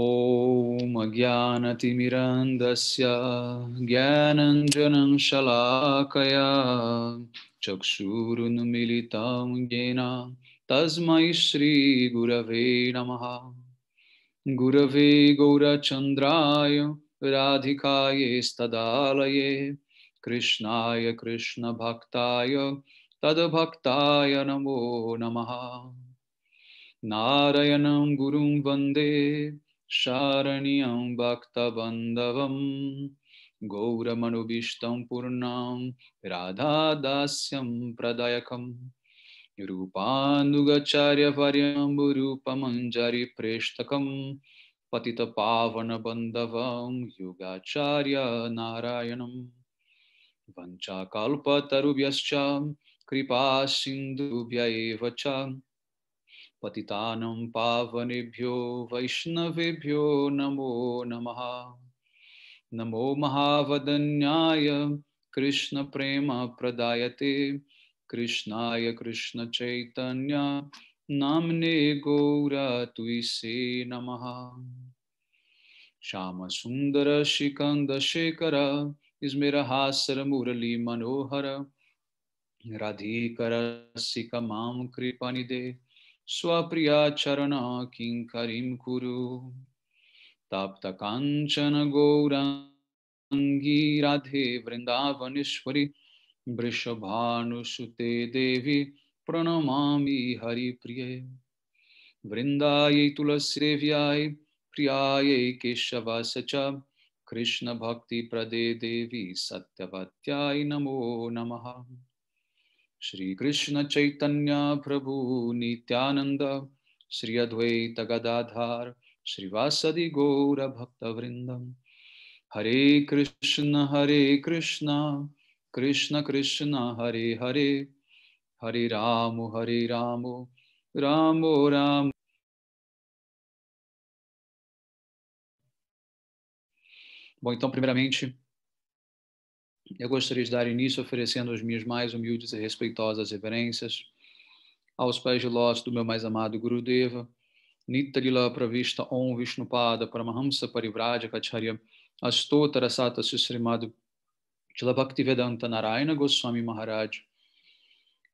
ॐ अज्ञानतिमिरान्धस्य ज्ञानञ्जनं शलाकया चक्षुरुन्मिलितां येन तस्मै श्रीगुरवे नमः गुरवे गौरचन्द्राय राधिकायेस्तदालये कृष्णाय कृष्णभक्ताय तद्भक्ताय नमो नमः नारायणं गुरुं वन्दे शारणीयं भक्तबन्धवम् गौरमनुभीष्टं पूर्णां राधादास्यं प्रदायकम् रूपानुगचार्यपर्यम्बुरूपमञ्जरिप्रेष्टकम् पतितपावनबन्धवं युगाचार्य नारायणम् वञ्चाकल्पतरुभ्यश्च कृपासिन्धुभ्य एव च पतितानं पावनेभ्यो वैष्णवेभ्यो नमो नमः नमो महावदन्याय कृष्णप्रेमप्रदायते कृष्णाय कृष्णचैतन्या नाम्ने गौरातुसे नमः श्यामसुन्दरशिकन्दशेखर मुरली मनोहर राधिकर सिकमां कृपनिदे स्वप्रियाचरणा किङ्करीं कुरु कांचन गौरांगी राधे वृंदावनेश्वरी वृषभानुसुते देवी प्रणमामि हरिप्रिये वृन्दायै तुलसेव्याय प्रियायै केशवास च प्रदे देवी सत्यवत्याय नमो नमः Shri Krishna Chaitanya Prabhu Nityananda Shri Advaita Gadadhar Shri Vasadi Gaura Bhakta Vrindam Hare Krishna Hare Krishna Krishna Krishna Hare Hare Hare Ramo Hare Ramo Ramo Ramo Bom, então, primeiramente, eu gostaria de dar início oferecendo as minhas mais humildes e respeitosas reverências aos pés de lotes do meu mais amado Gurudeva, Lila Pravista Om Vishnupada Paramahamsa Parivraja Kacharya Astotara Sata Sisrimado Tilabhaktivedanta Narayana Goswami Maharaj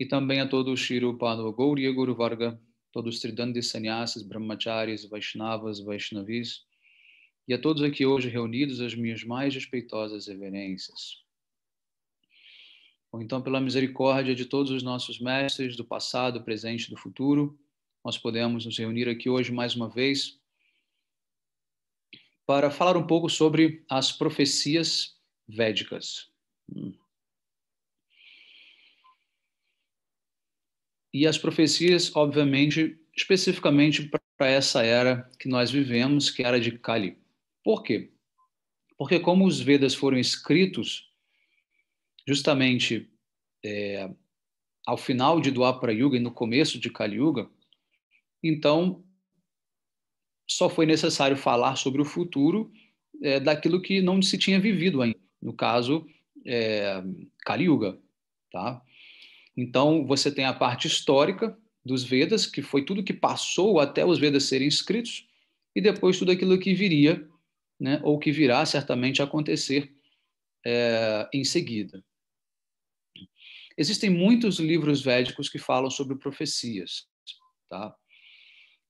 e também a todos os Shiro Pano Gauriya Guru Varga, todos os Tridandis, Sannyasis, Brahmacharis, Vaishnavas, Vaishnavis, e a todos aqui hoje reunidos as minhas mais respeitosas reverências ou então pela misericórdia de todos os nossos mestres do passado, presente e do futuro, nós podemos nos reunir aqui hoje mais uma vez para falar um pouco sobre as profecias védicas. Hum. E as profecias, obviamente, especificamente para essa era que nós vivemos, que é a era de Kali. Por quê? Porque como os Vedas foram escritos justamente é, ao final de Dwapara Yuga e no começo de Kali Yuga, então só foi necessário falar sobre o futuro é, daquilo que não se tinha vivido ainda, no caso, é, Kali Yuga. Tá? Então, você tem a parte histórica dos Vedas, que foi tudo que passou até os Vedas serem escritos, e depois tudo aquilo que viria, né, ou que virá certamente acontecer é, em seguida. Existem muitos livros védicos que falam sobre profecias. Tá?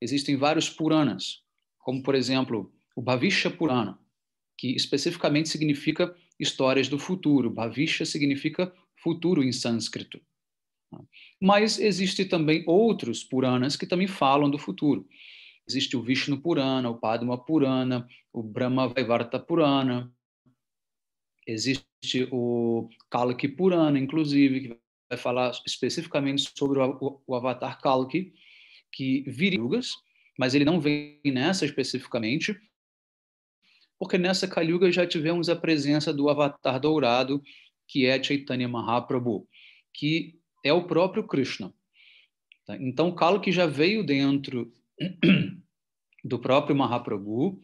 Existem vários Puranas, como, por exemplo, o Bhavisha Purana, que especificamente significa histórias do futuro. Bhavisha significa futuro em sânscrito. Tá? Mas existe também outros Puranas que também falam do futuro. Existe o Vishnu Purana, o Padma Purana, o Brahma Vaivarta Purana. Existe o Kalki Purana, inclusive, que vai falar especificamente sobre o, o avatar Kalki, que vira Yugas, mas ele não vem nessa especificamente, porque nessa Kali já tivemos a presença do avatar dourado, que é Chaitanya Mahaprabhu, que é o próprio Krishna. Tá? Então, Kalki já veio dentro do próprio Mahaprabhu,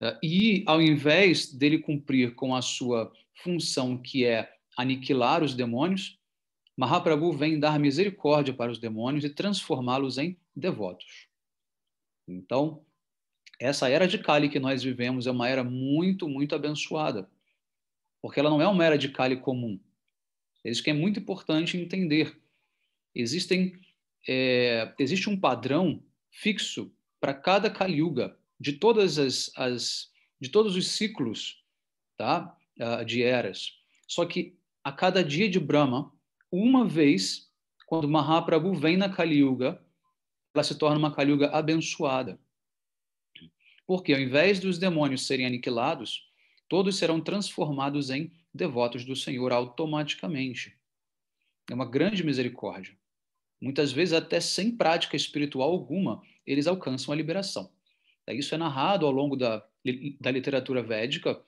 tá? e ao invés dele cumprir com a sua função, que é aniquilar os demônios, Mahaprabhu vem dar misericórdia para os demônios e transformá-los em devotos. Então, essa era de Kali que nós vivemos é uma era muito, muito abençoada, porque ela não é uma era de Kali comum. É isso que é muito importante entender. Existem, é, existe um padrão fixo para cada Kali Yuga, de todas as, as de todos os ciclos, tá, ah, de eras. Só que a cada dia de Brahma, uma vez, quando Mahaprabhu vem na Kali Yuga, ela se torna uma Kali Yuga abençoada. Porque ao invés dos demônios serem aniquilados, todos serão transformados em devotos do Senhor automaticamente. É uma grande misericórdia. Muitas vezes, até sem prática espiritual alguma, eles alcançam a liberação. É, isso é narrado ao longo da, da literatura védica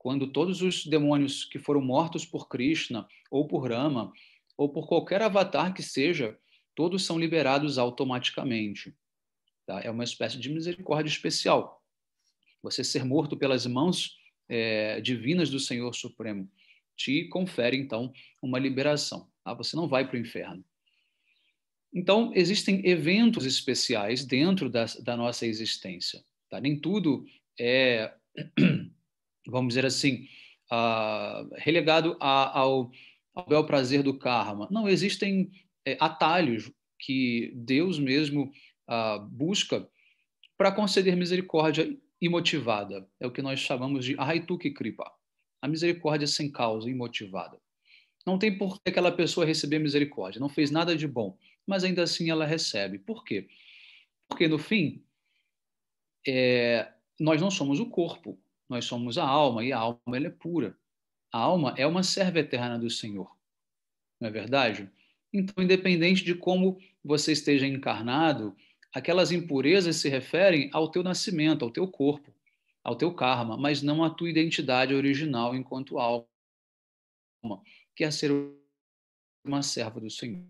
quando todos os demônios que foram mortos por Krishna ou por Rama ou por qualquer avatar que seja, todos são liberados automaticamente. Tá? É uma espécie de misericórdia especial. Você ser morto pelas mãos é, divinas do Senhor Supremo te confere, então, uma liberação. Tá? Você não vai para o inferno. Então, existem eventos especiais dentro da, da nossa existência. Tá? Nem tudo é vamos dizer assim, uh, relegado a, ao, ao bel prazer do karma. Não, existem é, atalhos que Deus mesmo uh, busca para conceder misericórdia imotivada. É o que nós chamamos de Ahaituki Kripa, a misericórdia sem causa, imotivada. Não tem por que aquela pessoa receber misericórdia, não fez nada de bom, mas ainda assim ela recebe. Por quê? Porque, no fim, é, nós não somos o corpo, nós somos a alma e a alma ela é pura. A alma é uma serva eterna do Senhor. Não é verdade? Então, independente de como você esteja encarnado, aquelas impurezas se referem ao teu nascimento, ao teu corpo, ao teu karma, mas não à tua identidade original enquanto alma, que é ser uma serva do Senhor.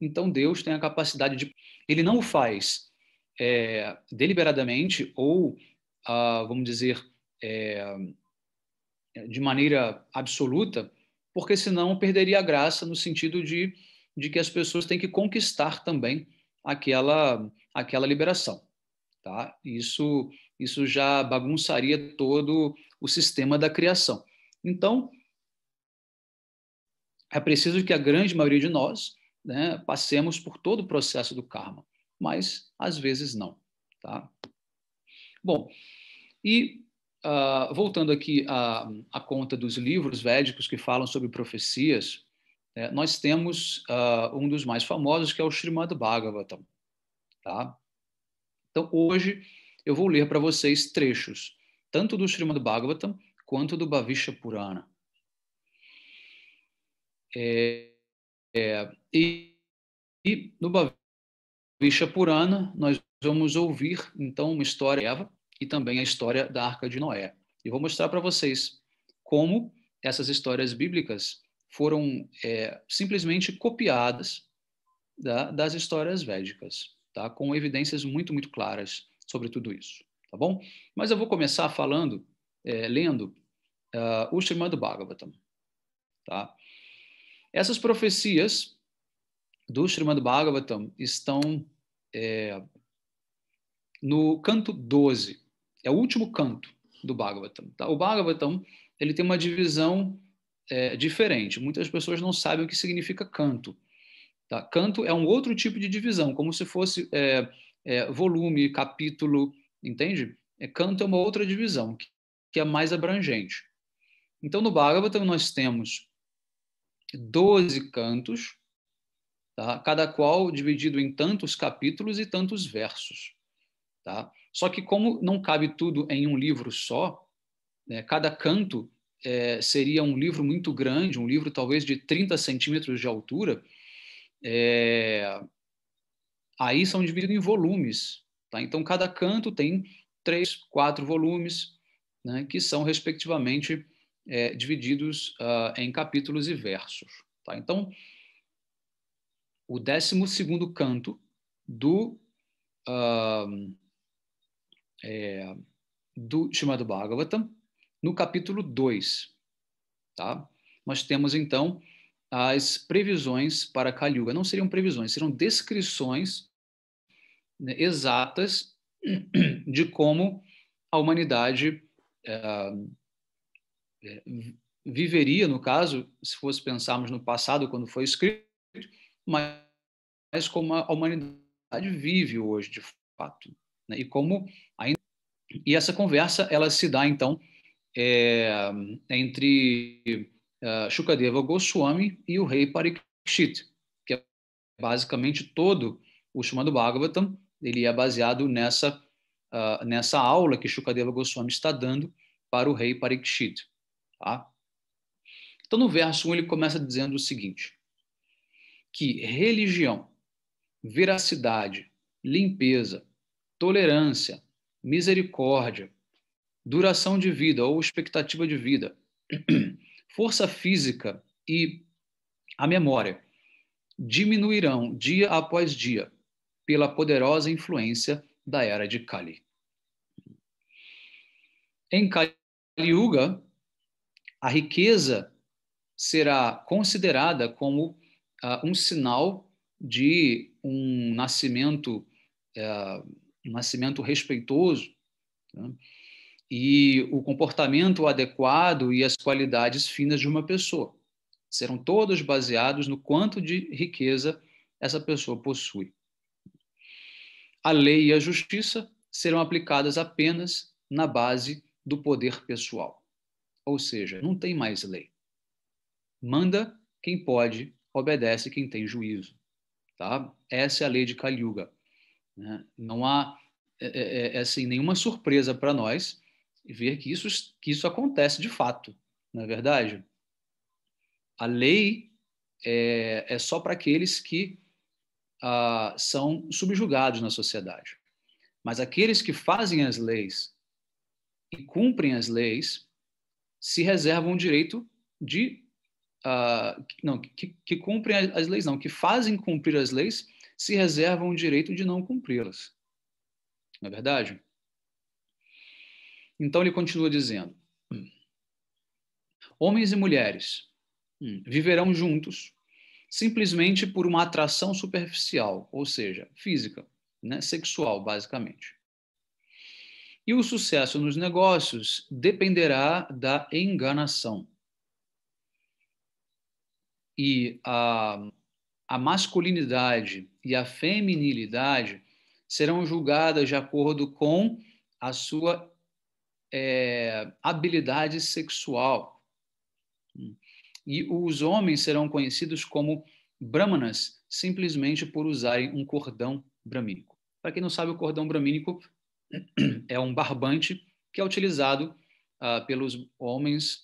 Então, Deus tem a capacidade de. Ele não o faz é, deliberadamente ou uh, vamos dizer, é, de maneira absoluta, porque senão perderia a graça no sentido de, de que as pessoas têm que conquistar também aquela, aquela liberação. Tá? Isso, isso já bagunçaria todo o sistema da criação. Então, é preciso que a grande maioria de nós né, passemos por todo o processo do karma, mas às vezes não. Tá? Bom, e uh, voltando aqui à, à, conta dos livros védicos que falam sobre profecias, né, nós temos uh, um dos mais famosos, que é o Srimad Bhagavatam. Tá? Então, hoje eu vou ler para vocês trechos, tanto do Srimad Bhagavatam quanto do Bhavisha Purana. É, é, e, e no Bhavisha Vishapurana, Purana, nós vamos ouvir então uma história de Eva e também a história da Arca de Noé. E vou mostrar para vocês como essas histórias bíblicas foram é, simplesmente copiadas da, das histórias védicas, tá? com evidências muito, muito claras sobre tudo isso. Tá bom? Mas eu vou começar falando, é, lendo uh, o Srimad Bhagavatam. Tá? Essas profecias do Srimad Bhagavatam estão é, no canto 12. É o último canto do Bhagavatam. Tá? O Bhagavatam ele tem uma divisão é, diferente. Muitas pessoas não sabem o que significa canto. Tá? Canto é um outro tipo de divisão, como se fosse é, é, volume, capítulo, entende? É, canto é uma outra divisão, que, que é mais abrangente. Então, no Bhagavatam, nós temos 12 cantos, tá? cada qual dividido em tantos capítulos e tantos versos. Tá? Só que, como não cabe tudo em um livro só, né, cada canto é, seria um livro muito grande, um livro talvez de 30 centímetros de altura, é, aí são divididos em volumes. Tá? Então, cada canto tem três, quatro volumes, né, que são, respectivamente, é, divididos uh, em capítulos e versos. Tá? Então, o 12 canto do, uh, é, do chamado Bhagavatam, no capítulo 2. Tá? Nós temos então as previsões para Kali Yuga. Não seriam previsões, seriam descrições né, exatas de como a humanidade é, viveria, no caso, se fosse pensarmos no passado, quando foi escrito, mas como a humanidade vive hoje, de fato. Né? E como ainda... E essa conversa, ela se dá, então, é, entre uh, Shukadeva Goswami e o rei Parikshit, que é basicamente todo o Srimad Bhagavatam, ele é baseado nessa, uh, nessa aula que Shukadeva Goswami está dando para o rei Parikshit. Tá? Então, no verso 1, ele começa dizendo o seguinte, que religião, veracidade, limpeza, tolerância, misericórdia, duração de vida ou expectativa de vida, força física e a memória diminuirão dia após dia pela poderosa influência da era de Kali. Em Kali Yuga, a riqueza será considerada como uh, um sinal de um nascimento, uh, um nascimento respeitoso né? e o comportamento adequado e as qualidades finas de uma pessoa. Serão todos baseados no quanto de riqueza essa pessoa possui. A lei e a justiça serão aplicadas apenas na base do poder pessoal. Ou seja, não tem mais lei. Manda quem pode obedece quem tem juízo. Tá? Essa é a lei de Kaliuga. Né? Não há é, é, é, é assim, nenhuma surpresa para nós ver que isso, que isso acontece de fato, não é verdade? A lei é, é só para aqueles que ah, são subjugados na sociedade. Mas aqueles que fazem as leis e cumprem as leis se reservam o direito de uh, não, que, que cumprem as leis, não, que fazem cumprir as leis, se reservam o direito de não cumpri-las. Não é verdade? Então ele continua dizendo: hum. Homens e mulheres hum. viverão juntos simplesmente por uma atração superficial, ou seja, física, né? sexual, basicamente. E o sucesso nos negócios dependerá da enganação e a, a masculinidade e a feminilidade serão julgadas de acordo com a sua é, habilidade sexual. E os homens serão conhecidos como brahmanas simplesmente por usarem um cordão bramínico. Para quem não sabe, o cordão bramínico é um barbante que é utilizado uh, pelos homens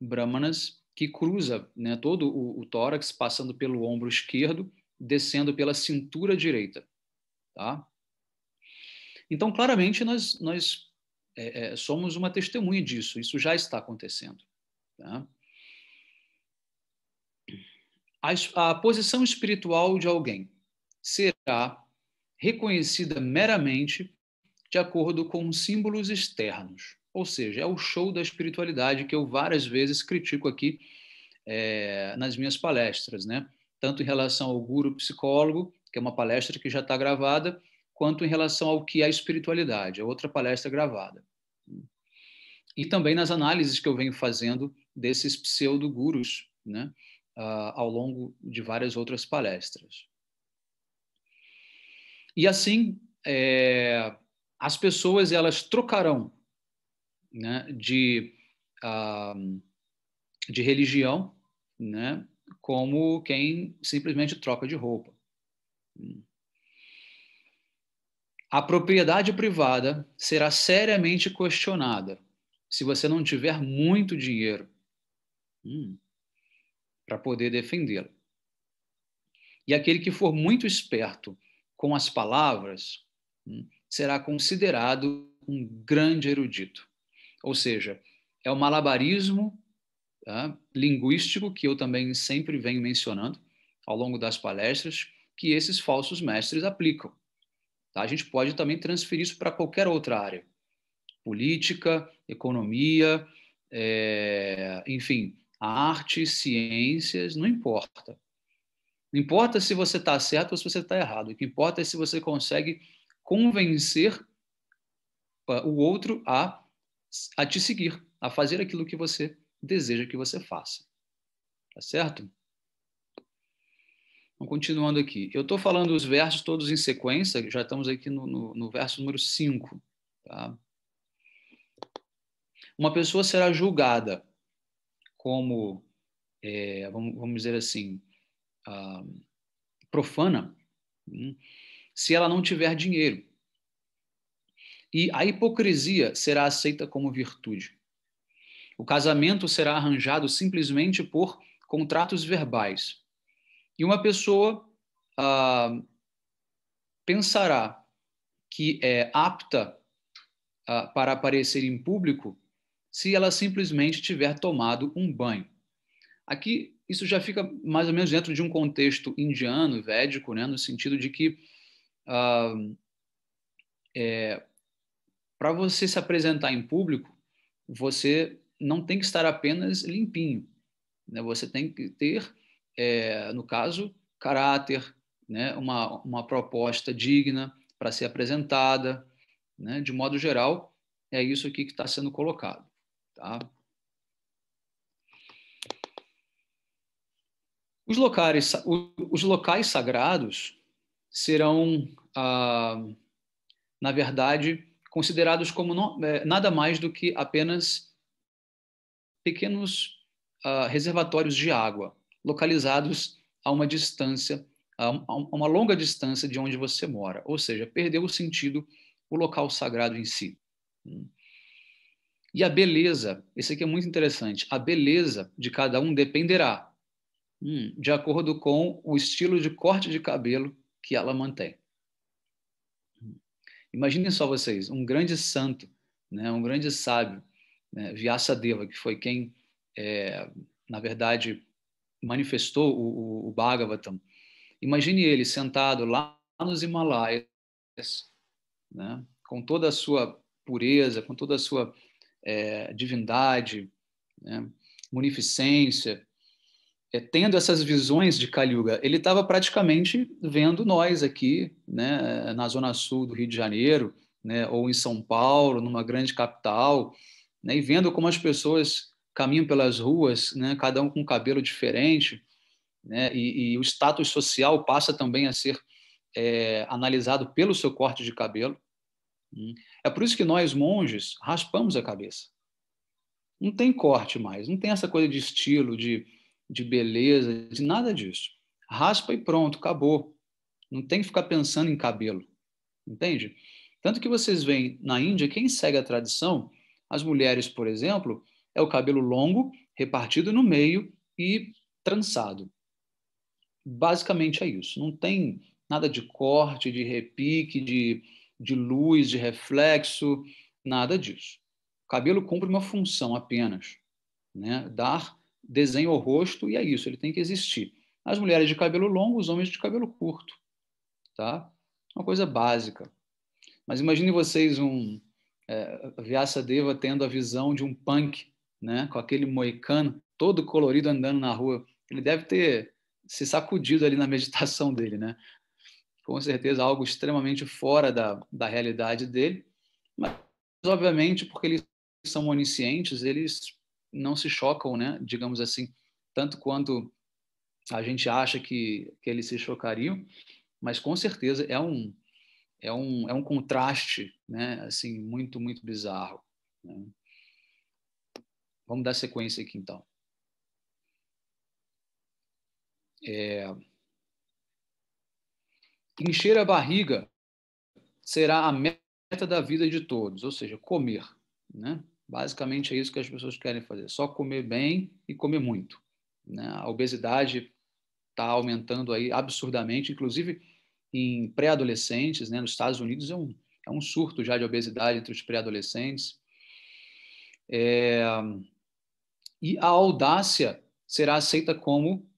brahmanas que cruza né, todo o, o, tórax, passando pelo ombro esquerdo, descendo pela cintura direita. Tá? Então, claramente, nós, nós é, é, somos uma testemunha disso, isso já está acontecendo. Tá? A, a posição espiritual de alguém será reconhecida meramente de acordo com símbolos externos. Ou seja, é o show da espiritualidade que eu várias vezes critico aqui é, nas minhas palestras, né? tanto em relação ao guru psicólogo, que é uma palestra que já está gravada, quanto em relação ao que é espiritualidade, é outra palestra gravada. E também nas análises que eu venho fazendo desses pseudo-gurus né? Ah, ao longo de várias outras palestras. E assim, é, as pessoas elas trocarão né, de, uh, de religião né, como quem simplesmente troca de roupa. A propriedade privada será seriamente questionada se você não tiver muito dinheiro hum, para poder defendê-la. E aquele que for muito esperto com as palavras hum, será considerado um grande erudito. Ou seja, é o malabarismo tá, linguístico que eu também sempre venho mencionando ao longo das palestras, que esses falsos mestres aplicam. Tá? A gente pode também transferir isso para qualquer outra área: política, economia, é, enfim, arte, ciências, não importa. Não importa se você está certo ou se você está errado. O que importa é se você consegue convencer ah, o outro a a te seguir, a fazer aquilo que você deseja que você faça. Tá certo? Então, continuando aqui. Eu estou falando os versos todos em sequência, já estamos aqui no, no, no verso número 5. Tá? Uma pessoa será julgada como, é, vamos, vamos, dizer assim, ah, profana, hum, se ela não tiver dinheiro e a hipocrisia será aceita como virtude. O casamento será arranjado simplesmente por contratos verbais. E uma pessoa ah, pensará que é apta ah, para aparecer em público se ela simplesmente tiver tomado um banho. Aqui, isso já fica mais ou menos dentro de um contexto indiano, védico, né, no sentido de que ah, é, para você se apresentar em público, você não tem que estar apenas limpinho. Né? Você tem que ter, é, no caso, caráter, né? uma, uma proposta digna para ser apresentada. Né? De modo geral, é isso aqui que está sendo colocado. Tá? Os locais, os locais sagrados serão, ah, na verdade, considerados como não, é, nada mais do que apenas pequenos uh, reservatórios de água, localizados a uma distância, a uma longa distância de onde você mora. Ou seja, perdeu o sentido o local sagrado em si. Hum. E a beleza, esse aqui é muito interessante, a beleza de cada um dependerá hum, de acordo com o estilo de corte de cabelo que ela mantém. Imaginem só vocês, um grande santo, né, um grande sábio, né, Vyasadeva, que foi quem, é, na verdade, manifestou o, o, o Bhagavatam. Imagine ele sentado lá nos Himalaias, né, com toda a sua pureza, com toda a sua é, divindade, né, munificência, é, tendo essas visões de Kaliuga, ele estava praticamente vendo nós aqui, né, na zona sul do Rio de Janeiro, né, ou em São Paulo, numa grande capital, né, e vendo como as pessoas caminham pelas ruas, né, cada um com um cabelo diferente, né, e, e o status social passa também a ser é, analisado pelo seu corte de cabelo. Né. É por isso que nós, monges, raspamos a cabeça. Não tem corte mais, não tem essa coisa de estilo, de de beleza, de nada disso. Raspa e pronto, acabou. Não tem que ficar pensando em cabelo, entende? Tanto que vocês veem na Índia, quem segue a tradição, as mulheres, por exemplo, é o cabelo longo, repartido no meio e trançado. Basicamente é isso. Não tem nada de corte, de repique, de, de luz, de reflexo, nada disso. O cabelo cumpre uma função apenas, né? dar desenha o rosto e é isso, ele tem que existir. As mulheres de cabelo longo, os homens de cabelo curto. Tá? Uma coisa básica. Mas imagine vocês um é, Vyasa Deva tendo a visão de um punk, né, com aquele moicano todo colorido andando na rua. Ele deve ter se sacudido ali na meditação dele, né? Com certeza algo extremamente fora da, da realidade dele, mas obviamente porque eles são oniscientes, eles não se chocam, né? Digamos assim, tanto quanto a gente acha que, que eles se chocariam, mas com certeza é um é um, é um contraste, né? Assim, muito muito bizarro. Né? Vamos dar sequência aqui então. É... Encher a barriga será a meta da vida de todos, ou seja, comer, né? Basicamente é isso que as pessoas querem fazer, só comer bem e comer muito. Né? A obesidade está aumentando aí absurdamente, inclusive em pré-adolescentes, né? nos Estados Unidos é um, é um surto já de obesidade entre os pré-adolescentes. É... E a audácia será aceita como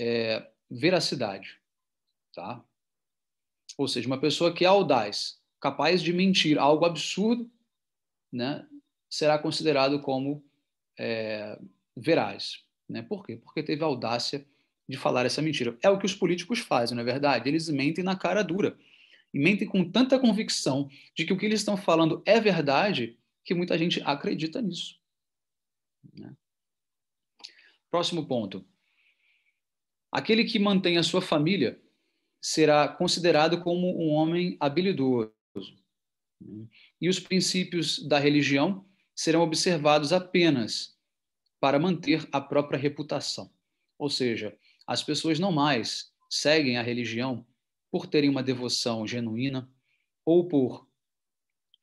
é, veracidade. Tá? Ou seja, uma pessoa que é audaz, capaz de mentir algo absurdo, né? será considerado como é, veraz. Né? Por quê? Porque teve a audácia de falar essa mentira. É o que os políticos fazem, não é verdade? Eles mentem na cara dura. E mentem com tanta convicção de que o que eles estão falando é verdade que muita gente acredita nisso. Né? Próximo ponto. Aquele que mantém a sua família será considerado como um homem habilidoso. Né? E os princípios da religião serão observados apenas para manter a própria reputação. Ou seja, as pessoas não mais seguem a religião por terem uma devoção genuína ou por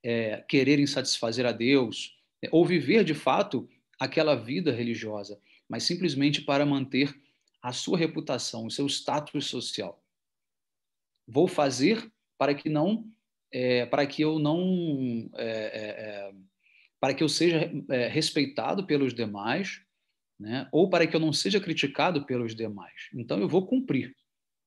é, quererem satisfazer a Deus é, ou viver de fato aquela vida religiosa, mas simplesmente para manter a sua reputação, o seu status social. Vou fazer para que não, é, para que eu não é, é, é para que eu seja é, respeitado pelos demais, né? ou para que eu não seja criticado pelos demais. Então eu vou cumprir.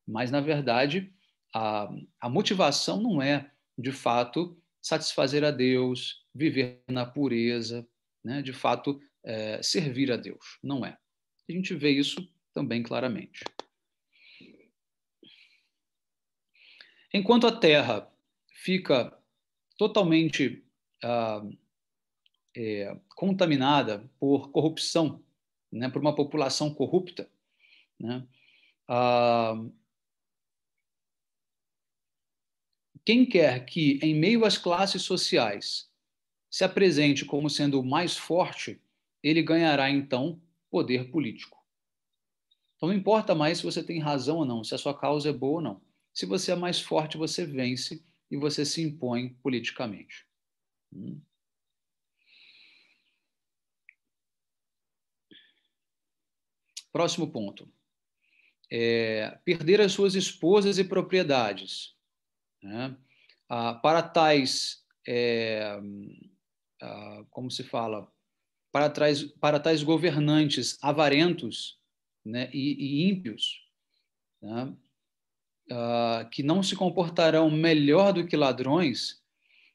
Mas, na verdade, a, a motivação não é, de fato, satisfazer a Deus, viver na pureza, né? de fato, é, servir a Deus. Não é. A gente vê isso também claramente. Enquanto a terra fica totalmente ah, é, contaminada por corrupção, né, por uma população corrupta, né, ah, quem quer que, em meio às classes sociais, se apresente como sendo o mais forte, ele ganhará, então, poder político. Então, não importa mais se você tem razão ou não, se a sua causa é boa ou não. Se você é mais forte, você vence e você se impõe politicamente. Hum. Próximo ponto. É, perder as suas esposas e propriedades. Né? Ah, para tais, é, ah, como se fala, para tais, para tais governantes avarentos né, e, e ímpios, né? ah, que não se comportarão melhor do que ladrões,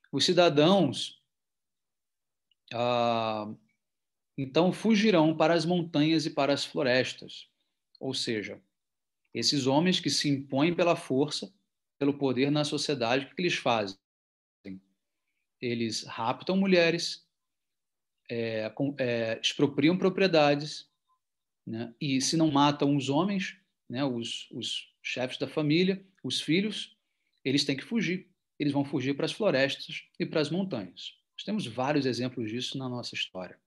os cidadãos ah, então fugirão para as montanhas e para as florestas. Ou seja, esses homens que se impõem pela força, pelo poder na sociedade, o que eles fazem? Eles raptam mulheres, é, é, expropriam propriedades, né? e se não matam os homens, né? os, os chefes da família, os filhos, eles têm que fugir. Eles vão fugir para as florestas e para as montanhas. Nós temos vários exemplos disso na nossa história.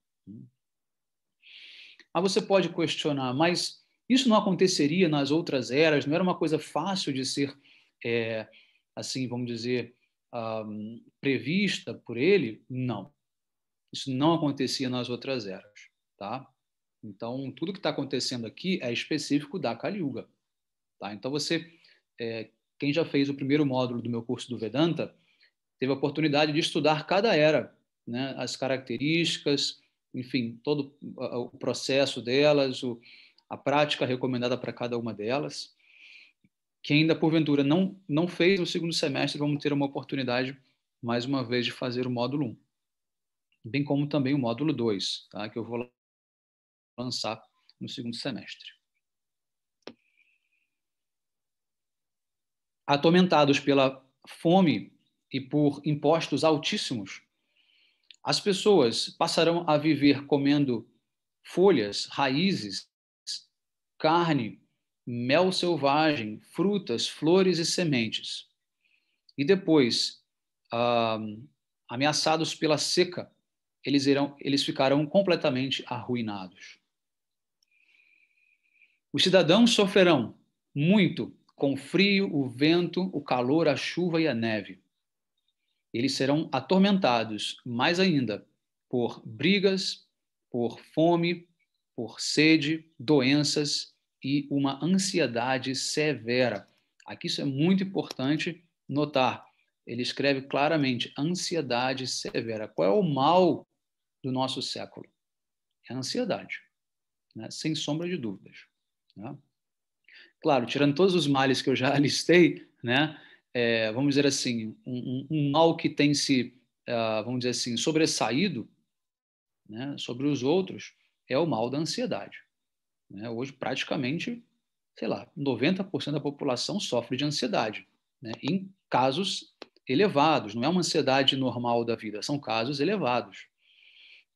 Aí ah, você pode questionar, mas isso não aconteceria nas outras eras? Não era uma coisa fácil de ser, é, assim, vamos dizer, um, ah, prevista por ele? Não. Isso não acontecia nas outras eras, tá? Então, tudo que está acontecendo aqui é específico da Kali Yuga, tá? Então, você, é, quem já fez o primeiro módulo do meu curso do Vedanta, teve a oportunidade de estudar cada era, né? As características, enfim, todo o processo delas, o, a prática recomendada para cada uma delas. Quem ainda porventura não não fez o segundo semestre, vamos ter uma oportunidade mais uma vez de fazer o módulo 1, bem como também o módulo 2, tá? que eu vou lançar no segundo semestre. Atormentados pela fome e por impostos altíssimos, as pessoas passarão a viver comendo folhas, raízes, carne, mel selvagem, frutas, flores e sementes. E depois, ah, ameaçados pela seca, eles, irão, eles ficarão completamente arruinados. Os cidadãos sofrerão muito com o frio, o vento, o calor, a chuva e a neve eles serão atormentados mais ainda por brigas, por fome, por sede, doenças e uma ansiedade severa. Aqui isso é muito importante notar. Ele escreve claramente ansiedade severa. Qual é o mal do nosso século? É a ansiedade, né? sem sombra de dúvidas. Né? Claro, tirando todos os males que eu já listei, né? é, vamos dizer assim, um, um, mal que tem se, é, vamos dizer assim, sobressaído né, sobre os outros é o mal da ansiedade. Né? Hoje, praticamente, sei lá, 90% da população sofre de ansiedade, né? em casos elevados, não é uma ansiedade normal da vida, são casos elevados.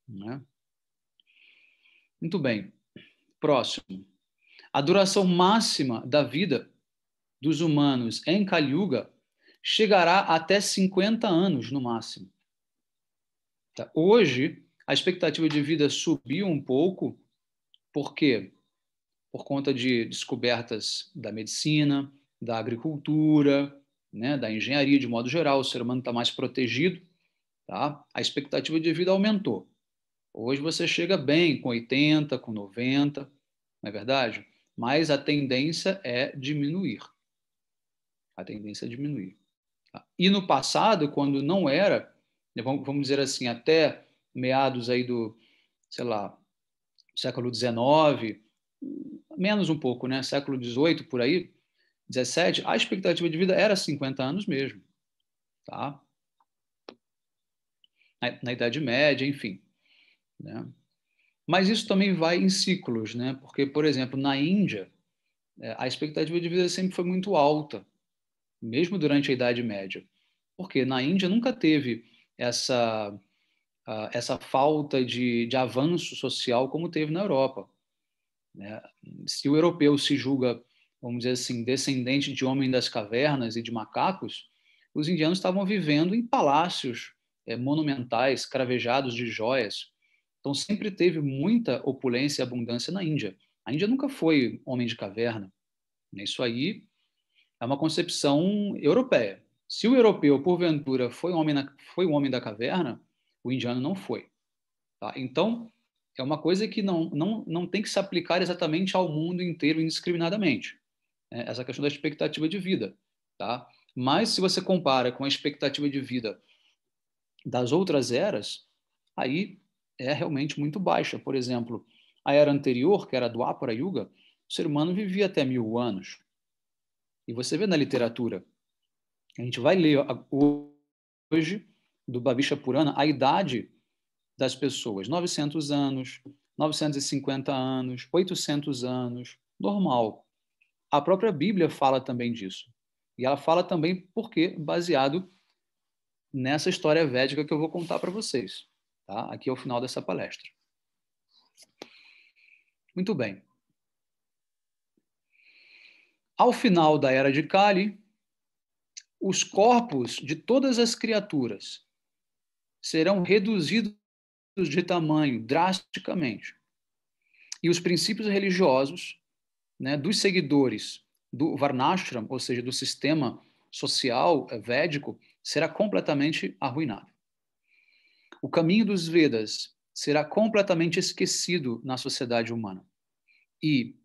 Né? Muito bem, próximo. A duração máxima da vida dos humanos em Kali chegará até 50 anos no máximo. Tá, hoje, a expectativa de vida subiu um pouco, por quê? Por conta de descobertas da medicina, da agricultura, né, da engenharia de modo geral, o ser humano está mais protegido, tá? a expectativa de vida aumentou. Hoje você chega bem com 80, com 90, não é verdade? Mas a tendência é diminuir a tendência a diminuir. Tá? E no passado, quando não era, né, vamos dizer assim, até meados aí do, sei lá, século XIX, menos um pouco, né? século XVIII, por aí, 17, a expectativa de vida era 50 anos mesmo. Tá? Na, na Idade Média, enfim. Né? Mas isso também vai em ciclos, né? porque, por exemplo, na Índia, é, a expectativa de vida sempre foi muito alta mesmo durante a Idade Média. Porque na Índia nunca teve essa, ah, essa falta de, de avanço social como teve na Europa. Né? Se o europeu se julga, vamos dizer assim, descendente de homem das cavernas e de macacos, os indianos estavam vivendo em palácios eh, monumentais, cravejados de joias. Então sempre teve muita opulência e abundância na Índia. A Índia nunca foi homem de caverna. Né? Isso aí é uma concepção europeia. Se o europeu, porventura, foi o homem, na, foi o homem da caverna, o indiano não foi. Tá? Então, é uma coisa que não, não, não tem que se aplicar exatamente ao mundo inteiro indiscriminadamente. Né? Essa questão da expectativa de vida. Tá? Mas, se você compara com a expectativa de vida das outras eras, aí é realmente muito baixa. Por exemplo, a era anterior, que era do Apara Yuga, o ser humano vivia até mil anos. E você vê na literatura. A gente vai ler hoje do Babisha Purana a idade das pessoas: 900 anos, 950 anos, 800 anos, normal. A própria Bíblia fala também disso. E ela fala também porque baseado nessa história védica que eu vou contar para vocês. Tá? Aqui é o final dessa palestra. Muito bem. Ao final da era de Kali, os corpos de todas as criaturas serão reduzidos de tamanho drasticamente. E os princípios religiosos né, dos seguidores do Varnashram, ou seja, do sistema social eh, védico, será completamente arruinado. O caminho dos Vedas será completamente esquecido na sociedade humana. E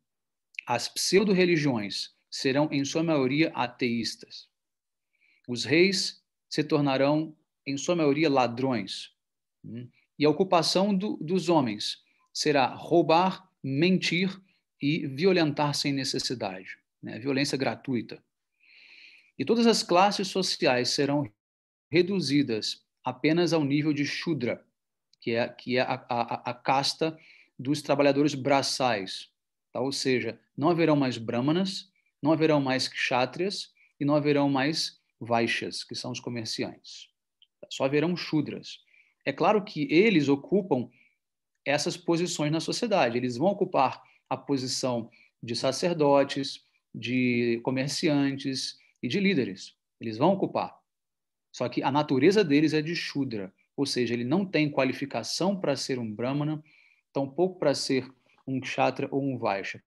as pseudo-religiões serão, em sua maioria, ateístas. Os reis se tornarão, em sua maioria, ladrões. Hum? E a ocupação do, dos homens será roubar, mentir e violentar sem necessidade né? violência gratuita. E todas as classes sociais serão reduzidas apenas ao nível de Shudra, que é, que é a, a, a casta dos trabalhadores braçais. Tá? Ou seja, não haverão mais brahmanas, não haverão mais kshatrias e não haverão mais vaixas, que são os comerciantes. Só haverão shudras. É claro que eles ocupam essas posições na sociedade. Eles vão ocupar a posição de sacerdotes, de comerciantes e de líderes. Eles vão ocupar. Só que a natureza deles é de Shudra, ou seja, ele não tem qualificação para ser um Brahmana, tampouco para ser um Kshatra ou um vaixa.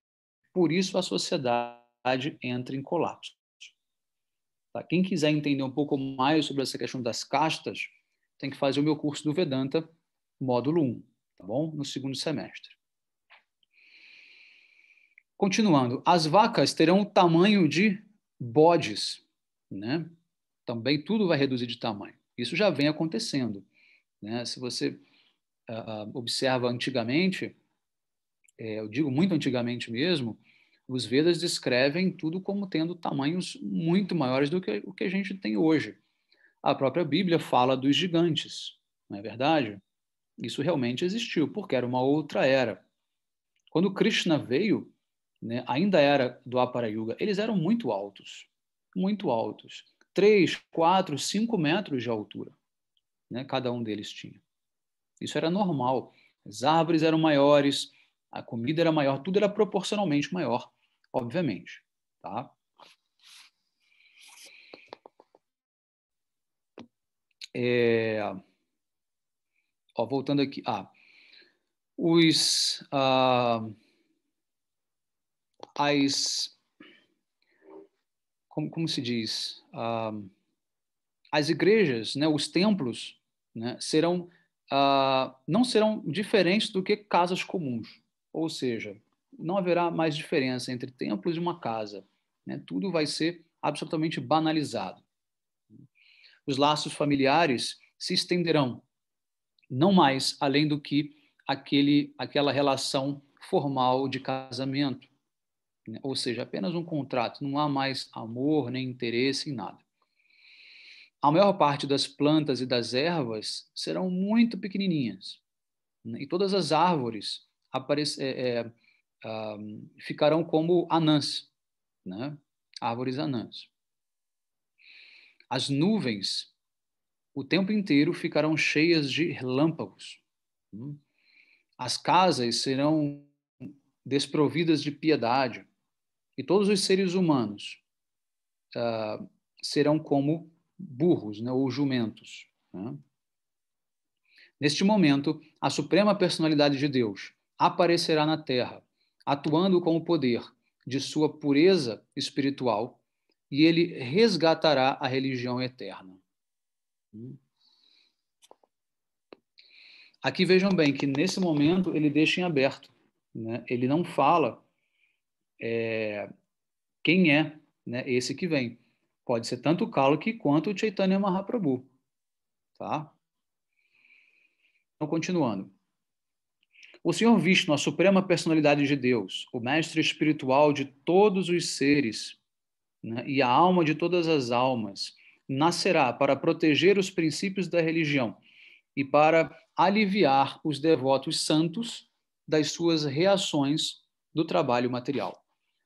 Por isso a sociedade sociedade entra em colapso. Tá? Quem quiser entender um pouco mais sobre essa questão das castas, tem que fazer o meu curso do Vedanta, módulo 1, tá bom? No segundo semestre. Continuando, as vacas terão o tamanho de bodes, né? Também tudo vai reduzir de tamanho. Isso já vem acontecendo, né? Se você uh, observa antigamente, é, eu digo muito antigamente mesmo, os Vedas descrevem tudo como tendo tamanhos muito maiores do que o que a gente tem hoje. A própria Bíblia fala dos gigantes, não é verdade? Isso realmente existiu, porque era uma outra era. Quando Krishna veio, né, ainda era do Aparayuga, eles eram muito altos, muito altos. 3, 4, 5 metros de altura, né, cada um deles tinha. Isso era normal. As árvores eram maiores, a comida era maior, tudo era proporcionalmente maior obviamente, tá? É... Ó, voltando aqui, ah, os ah, as como, como se diz ah, as igrejas, né, os templos, né, serão ah, não serão diferentes do que casas comuns, ou seja, não haverá mais diferença entre templos e uma casa. Né? Tudo vai ser absolutamente banalizado. Os laços familiares se estenderão, não mais além do que aquele, aquela relação formal de casamento. Né? Ou seja, apenas um contrato, não há mais amor, nem interesse em nada. A maior parte das plantas e das ervas serão muito pequenininhas. Né? E todas as árvores aparecerão. É, é, um, ah, ficarão como anãs, né? árvores anãs. As nuvens o tempo inteiro ficarão cheias de relâmpagos. Hum? As casas serão desprovidas de piedade e todos os seres humanos uh, serão como burros né, ou jumentos. Né? Neste momento, a suprema personalidade de Deus aparecerá na terra atuando com o poder de sua pureza espiritual, e ele resgatará a religião eterna. Aqui vejam bem que nesse momento ele deixa em aberto, né? ele não fala é, quem é né, esse que vem. Pode ser tanto o Kalki quanto o Chaitanya Mahaprabhu. Tá? Então, continuando. O Senhor Vishnu, a suprema personalidade de Deus, o mestre espiritual de todos os seres né, e a alma de todas as almas, nascerá para proteger os princípios da religião e para aliviar os devotos santos das suas reações do trabalho material.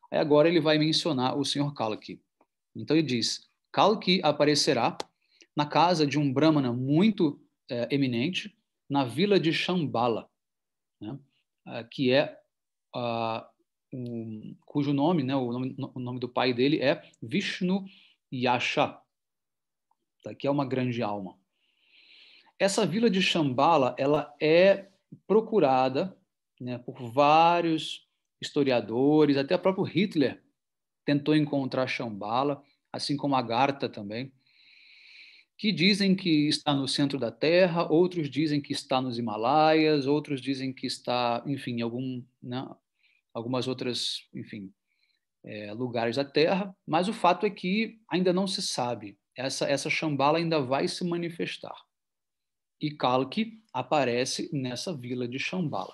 Aí agora ele vai mencionar o Senhor Kalki. Então ele diz: Kalki aparecerá na casa de um Brahmana muito eh, eminente, na vila de Shambhala né? Ah, que é um, ah, cujo nome, né, o nome, o nome do pai dele é Vishnu Yasha, tá, que é uma grande alma. Essa vila de Shambhala, ela é procurada né, por vários historiadores, até o próprio Hitler tentou encontrar Shambhala, assim como a Agartha também que dizem que está no centro da Terra, outros dizem que está nos Himalaias, outros dizem que está, enfim, em algum, né, algumas outras, enfim, é, lugares da Terra. Mas o fato é que ainda não se sabe. Essa essa ainda vai se manifestar. E Kalki aparece nessa vila de Chambala.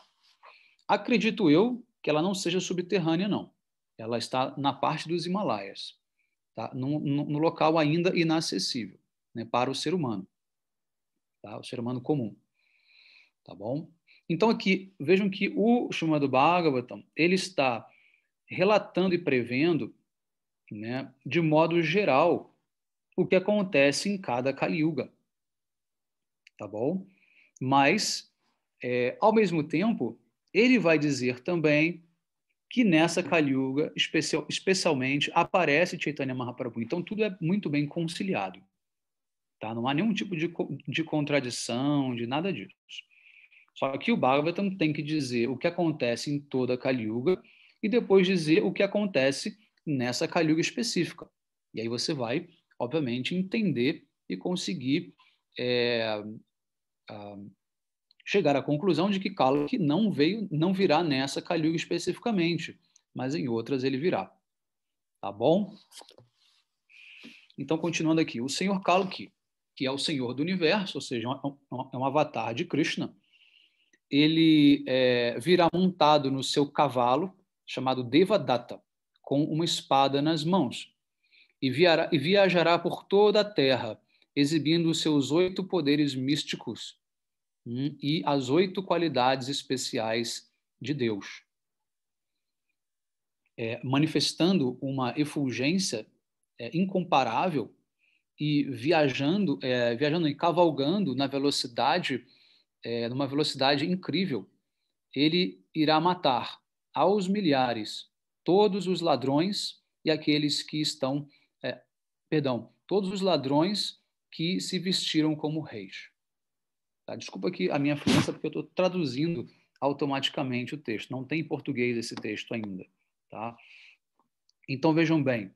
Acredito eu que ela não seja subterrânea, não. Ela está na parte dos Himalaias, tá? num local ainda inacessível né, para o ser humano, tá? o ser humano comum. Tá bom? Então aqui, vejam que o Srimad Bhagavatam, ele está relatando e prevendo, né, de modo geral, o que acontece em cada Kali Yuga. Tá bom? Mas, é, ao mesmo tempo, ele vai dizer também que nessa Kali Yuga, especial, especialmente, aparece Chaitanya Mahaprabhu. Então, tudo é muito bem conciliado. Tá? Não há nenhum tipo de, de contradição, de nada disso. Só que o Bhagavatam tem que dizer o que acontece em toda a Kali Yuga e depois dizer o que acontece nessa Kali Yuga específica. E aí você vai, obviamente, entender e conseguir é, chegar à conclusão de que Kalki não veio, não virá nessa Kali Yuga especificamente, mas em outras ele virá. Tá bom? Então, continuando aqui, o senhor Kalki que é o Senhor do Universo, ou seja, é, é, é um avatar de Krishna, ele é, virá montado no seu cavalo, chamado Devadatta, com uma espada nas mãos, e, e viajará por toda a terra, exibindo os seus oito poderes místicos hum, e as oito qualidades especiais de Deus, é, manifestando uma efulgência é, incomparável e viajando, é, viajando e cavalgando na velocidade, é, numa velocidade incrível, ele irá matar aos milhares todos os ladrões e aqueles que estão, é, perdão, todos os ladrões que se vestiram como reis. Tá? Desculpa aqui a minha fluência, porque eu estou traduzindo automaticamente o texto. Não tem em português esse texto ainda. Tá? Então vejam bem,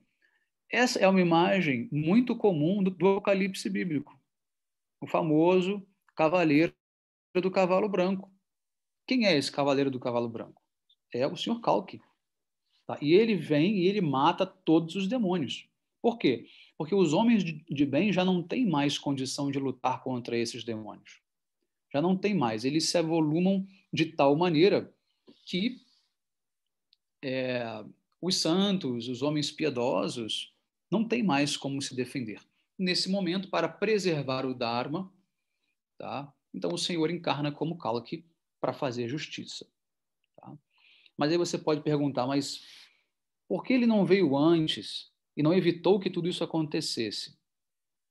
essa é uma imagem muito comum do, do Apocalipse bíblico, o famoso cavaleiro do cavalo branco. Quem é esse cavaleiro do cavalo branco? É o Sr. Calque. Tá? E ele vem e ele mata todos os demônios. Por quê? Porque os homens de, de bem já não têm mais condição de lutar contra esses demônios. Já não tem mais. Eles se evolumam de tal maneira que é, os santos, os homens piedosos, não tem mais como se defender. Nesse momento, para preservar o Dharma, tá? então o Senhor encarna como Kalki para fazer justiça. Tá? Mas aí você pode perguntar, mas por que ele não veio antes e não evitou que tudo isso acontecesse?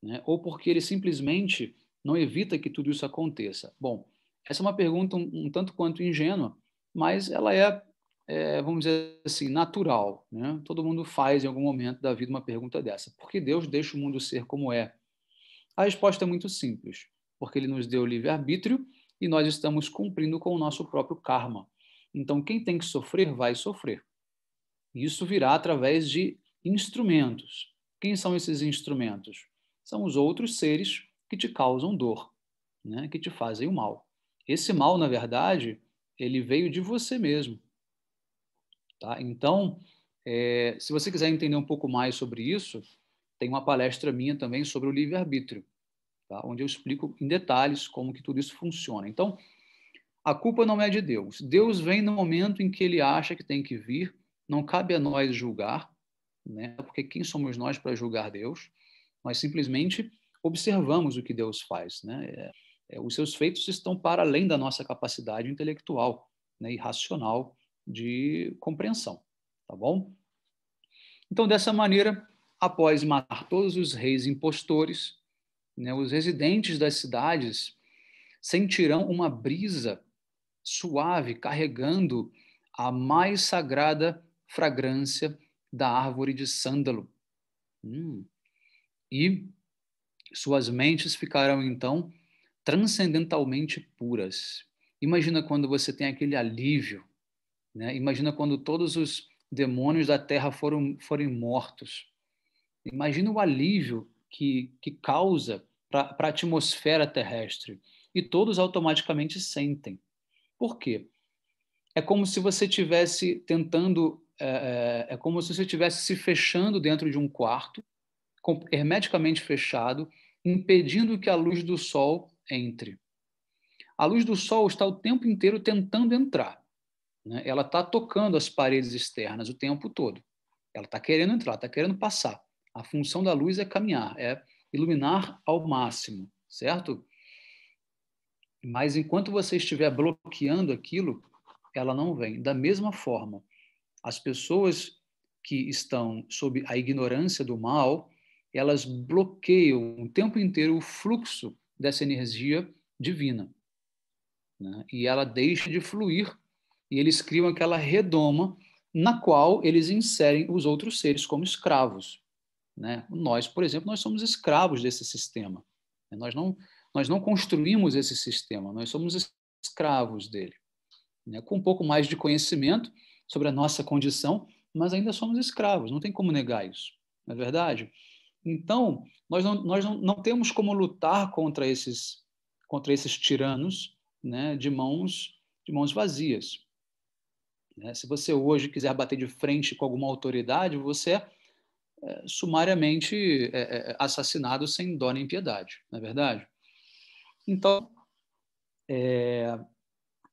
Né? Ou porque ele simplesmente não evita que tudo isso aconteça? Bom, essa é uma pergunta um, um tanto quanto ingênua, mas ela é é, vamos dizer assim, natural. Né? Todo mundo faz em algum momento da vida uma pergunta dessa: por que Deus deixa o mundo ser como é? A resposta é muito simples: porque ele nos deu livre-arbítrio e nós estamos cumprindo com o nosso próprio karma. Então, quem tem que sofrer, vai sofrer. Isso virá através de instrumentos. Quem são esses instrumentos? São os outros seres que te causam dor, né? que te fazem o mal. Esse mal, na verdade, ele veio de você mesmo. Tá? Então, é, se você quiser entender um pouco mais sobre isso, tem uma palestra minha também sobre o livre-arbítrio, tá? onde eu explico em detalhes como que tudo isso funciona. Então, a culpa não é de Deus. Deus vem no momento em que ele acha que tem que vir, não cabe a nós julgar, né? porque quem somos nós para julgar Deus? Nós simplesmente observamos o que Deus faz. Né? É, é os seus feitos estão para além da nossa capacidade intelectual né? e racional de compreensão, tá bom? Então, dessa maneira, após matar todos os reis impostores, né, os residentes das cidades sentirão uma brisa suave carregando a mais sagrada fragrância da árvore de sândalo. Hum. E suas mentes ficarão então transcendentalmente puras. Imagina quando você tem aquele alívio né? Imagina quando todos os demônios da terra foram, forem mortos. Imagina o alívio que, que causa para a atmosfera terrestre. E todos automaticamente sentem. Por quê? É como se você tivesse tentando, é, é, é como se você estivesse se fechando dentro de um quarto, hermeticamente fechado, impedindo que a luz do sol entre. A luz do sol está o tempo inteiro tentando entrar. Né? Ela está tocando as paredes externas o tempo todo. Ela está querendo entrar, está querendo passar. A função da luz é caminhar, é iluminar ao máximo, certo? Mas enquanto você estiver bloqueando aquilo, ela não vem. Da mesma forma, as pessoas que estão sob a ignorância do mal, elas bloqueiam o tempo inteiro o fluxo dessa energia divina. Né? E ela deixa de fluir e eles criam aquela redoma na qual eles inserem os outros seres como escravos. Né? Nós, por exemplo, nós somos escravos desse sistema. Né? Nós não, nós não construímos esse sistema, nós somos escravos dele. Né? Com um pouco mais de conhecimento sobre a nossa condição, mas ainda somos escravos, não tem como negar isso, não é verdade? Então, nós não, nós não, não temos como lutar contra esses, contra esses tiranos né? de, mãos, de mãos vazias. Né? Se você hoje quiser bater de frente com alguma autoridade, você é, é sumariamente é, é, é assassinado sem dó nem piedade, não é verdade? Então, é,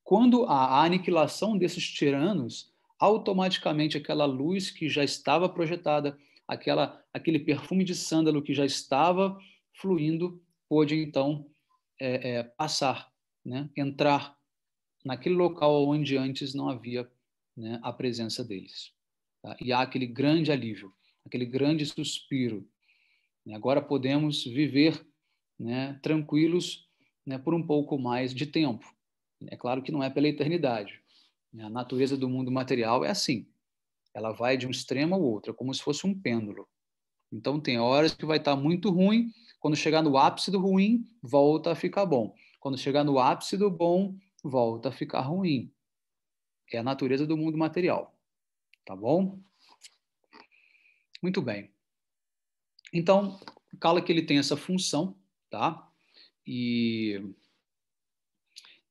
quando a aniquilação desses tiranos, automaticamente aquela luz que já estava projetada, aquela, aquele perfume de sândalo que já estava fluindo, pôde então é, é, passar, né? entrar naquele local onde antes não havia né, a presença deles. Tá? E há aquele grande alívio, aquele grande suspiro. Né? Agora podemos viver né, tranquilos né, por um pouco mais de tempo. É claro que não é pela eternidade. Né? A natureza do mundo material é assim. Ela vai de um extremo ao outro, é como se fosse um pêndulo. Então, tem horas que vai estar muito ruim, quando chegar no ápice do ruim, volta a ficar bom. Quando chegar no ápice do bom, volta a ficar ruim. É a natureza do mundo material. Tá bom? Muito bem. Então, cala que ele tem essa função, tá? E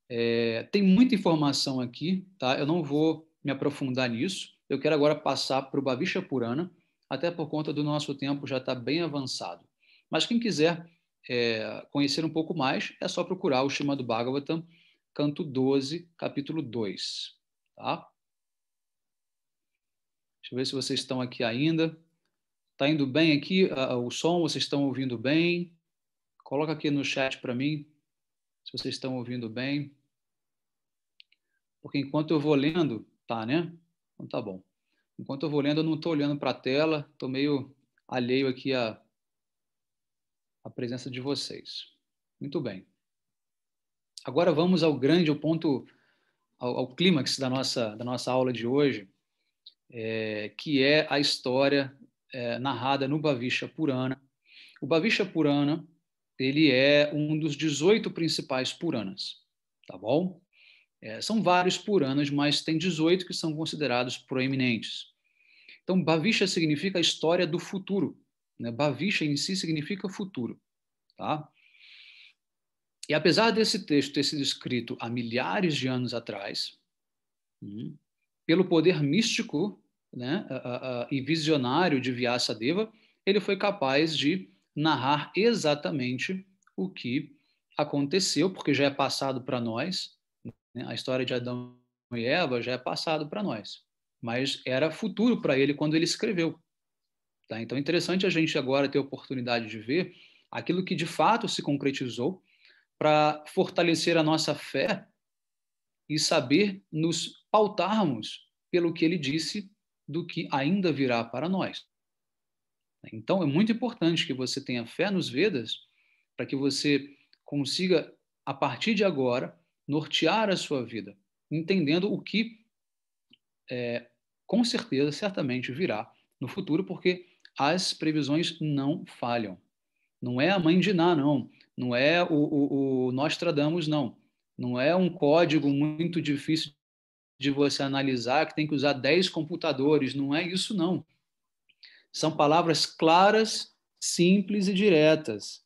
é, tem muita informação aqui, tá? Eu não vou me aprofundar nisso. Eu quero agora passar para o Bhavisha Purana, até por conta do nosso tempo já está bem avançado. Mas quem quiser é, conhecer um pouco mais, é só procurar o Shimad Bhagavatam, canto 12, capítulo 2. Tá? Deixa eu ver se vocês estão aqui ainda. Está indo bem aqui uh, o som? Vocês estão ouvindo bem? Coloca aqui no chat para mim se vocês estão ouvindo bem. Porque enquanto eu vou lendo, tá, né? Então tá bom. Enquanto eu vou lendo, eu não estou olhando para a tela, estou meio alheio aqui a, a presença de vocês. Muito bem. Agora vamos ao grande, o ponto ao, ao clímax da nossa, da nossa aula de hoje, é, que é a história é, narrada no Bhavisha Purana. O Bhavisha Purana ele é um dos 18 principais Puranas, tá bom? É, são vários Puranas, mas tem 18 que são considerados proeminentes. Então, Bhavisha significa a história do futuro. Né? Bhavisha em si significa futuro. Tá? E apesar desse texto ter sido escrito há milhares de anos atrás, hum, pelo poder místico né, e visionário de Vyasadeva, ele foi capaz de narrar exatamente o que aconteceu, porque já é passado para nós, né? a história de Adão e Eva já é passado para nós, mas era futuro para ele quando ele escreveu. Tá? Então é interessante a gente agora ter a oportunidade de ver aquilo que de fato se concretizou para fortalecer a nossa fé e saber nos pautarmos pelo que ele disse do que ainda virá para nós. Então é muito importante que você tenha fé nos Vedas para que você consiga a partir de agora nortear a sua vida, entendendo o que é, com certeza, certamente virá no futuro, porque as previsões não falham. Não é a mãe de Ná, não. Não é o, o, o Nostradamus, não. Não é um código muito difícil de você analisar, que tem que usar 10 computadores. Não é isso, não. São palavras claras, simples e diretas.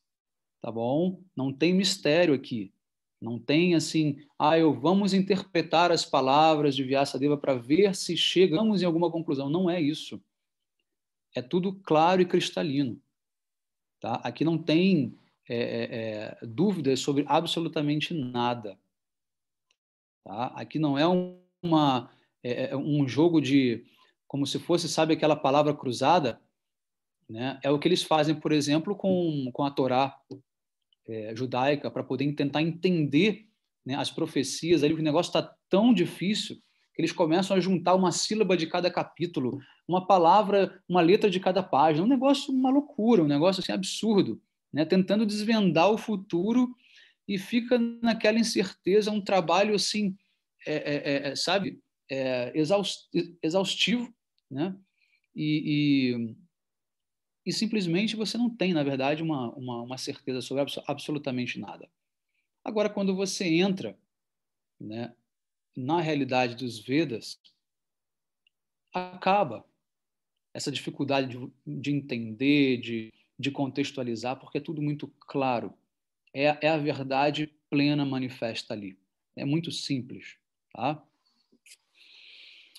Tá bom? Não tem mistério aqui. Não tem assim, ah, eu vamos interpretar as palavras de Vyasadeva para ver se chegamos em alguma conclusão. Não é isso. É tudo claro e cristalino. Tá? Aqui não tem é, é, é, dúvidas sobre absolutamente nada. Tá? Aqui não é, uma, é, é, um jogo de, como se fosse, sabe, aquela palavra cruzada? Né? É o que eles fazem, por exemplo, com, com a Torá é, judaica, para poder tentar entender né, as profecias. Aí o negócio está tão difícil que eles começam a juntar uma sílaba de cada capítulo, uma palavra, uma letra de cada página. Um negócio, uma loucura, um negócio assim, absurdo né, tentando desvendar o futuro e fica naquela incerteza, um trabalho assim, é, é, é, é sabe, é, exaustivo, né? E, e, e, simplesmente você não tem, na verdade, uma, uma, uma certeza sobre absolutamente nada. Agora, quando você entra né, na realidade dos Vedas, acaba essa dificuldade de, de entender, de, de contextualizar, porque é tudo muito claro. É, é a verdade plena manifesta ali. É muito simples. Tá?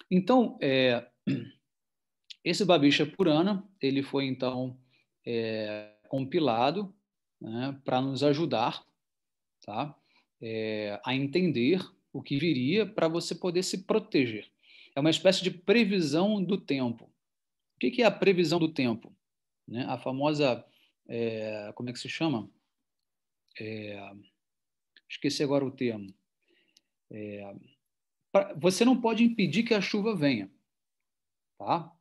Então, é, esse Babicha Purana, ele foi então é, compilado né, para nos ajudar tá, é, a entender o que viria para você poder se proteger. É uma espécie de previsão do tempo. O que é a previsão do tempo? Né? A famosa, é, como é que se chama? É, esqueci agora o termo. É, pra, você não pode impedir que a chuva venha, tá?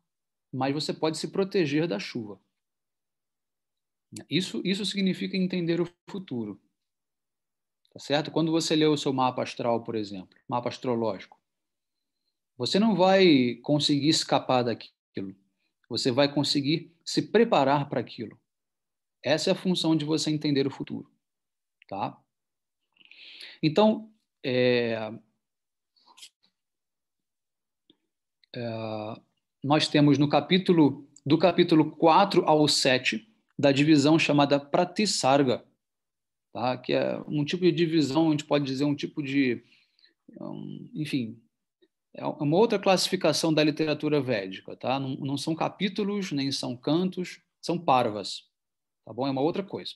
mas você pode se proteger da chuva. Isso, isso significa entender o futuro. Tá certo? Quando você lê o seu mapa astral, por exemplo, mapa astrológico, você não vai conseguir escapar daquilo. Você vai conseguir se preparar para aquilo. Essa é a função de você entender o futuro, tá? Então, é, é, nós temos no capítulo do capítulo 4 ao 7 da divisão chamada Pratisarga, tá? que é um tipo de divisão, a gente pode dizer um tipo de, um, enfim, é, é uma outra classificação da literatura védica, tá? Não, não, são capítulos, nem são cantos, são parvas, tá bom? É uma outra coisa.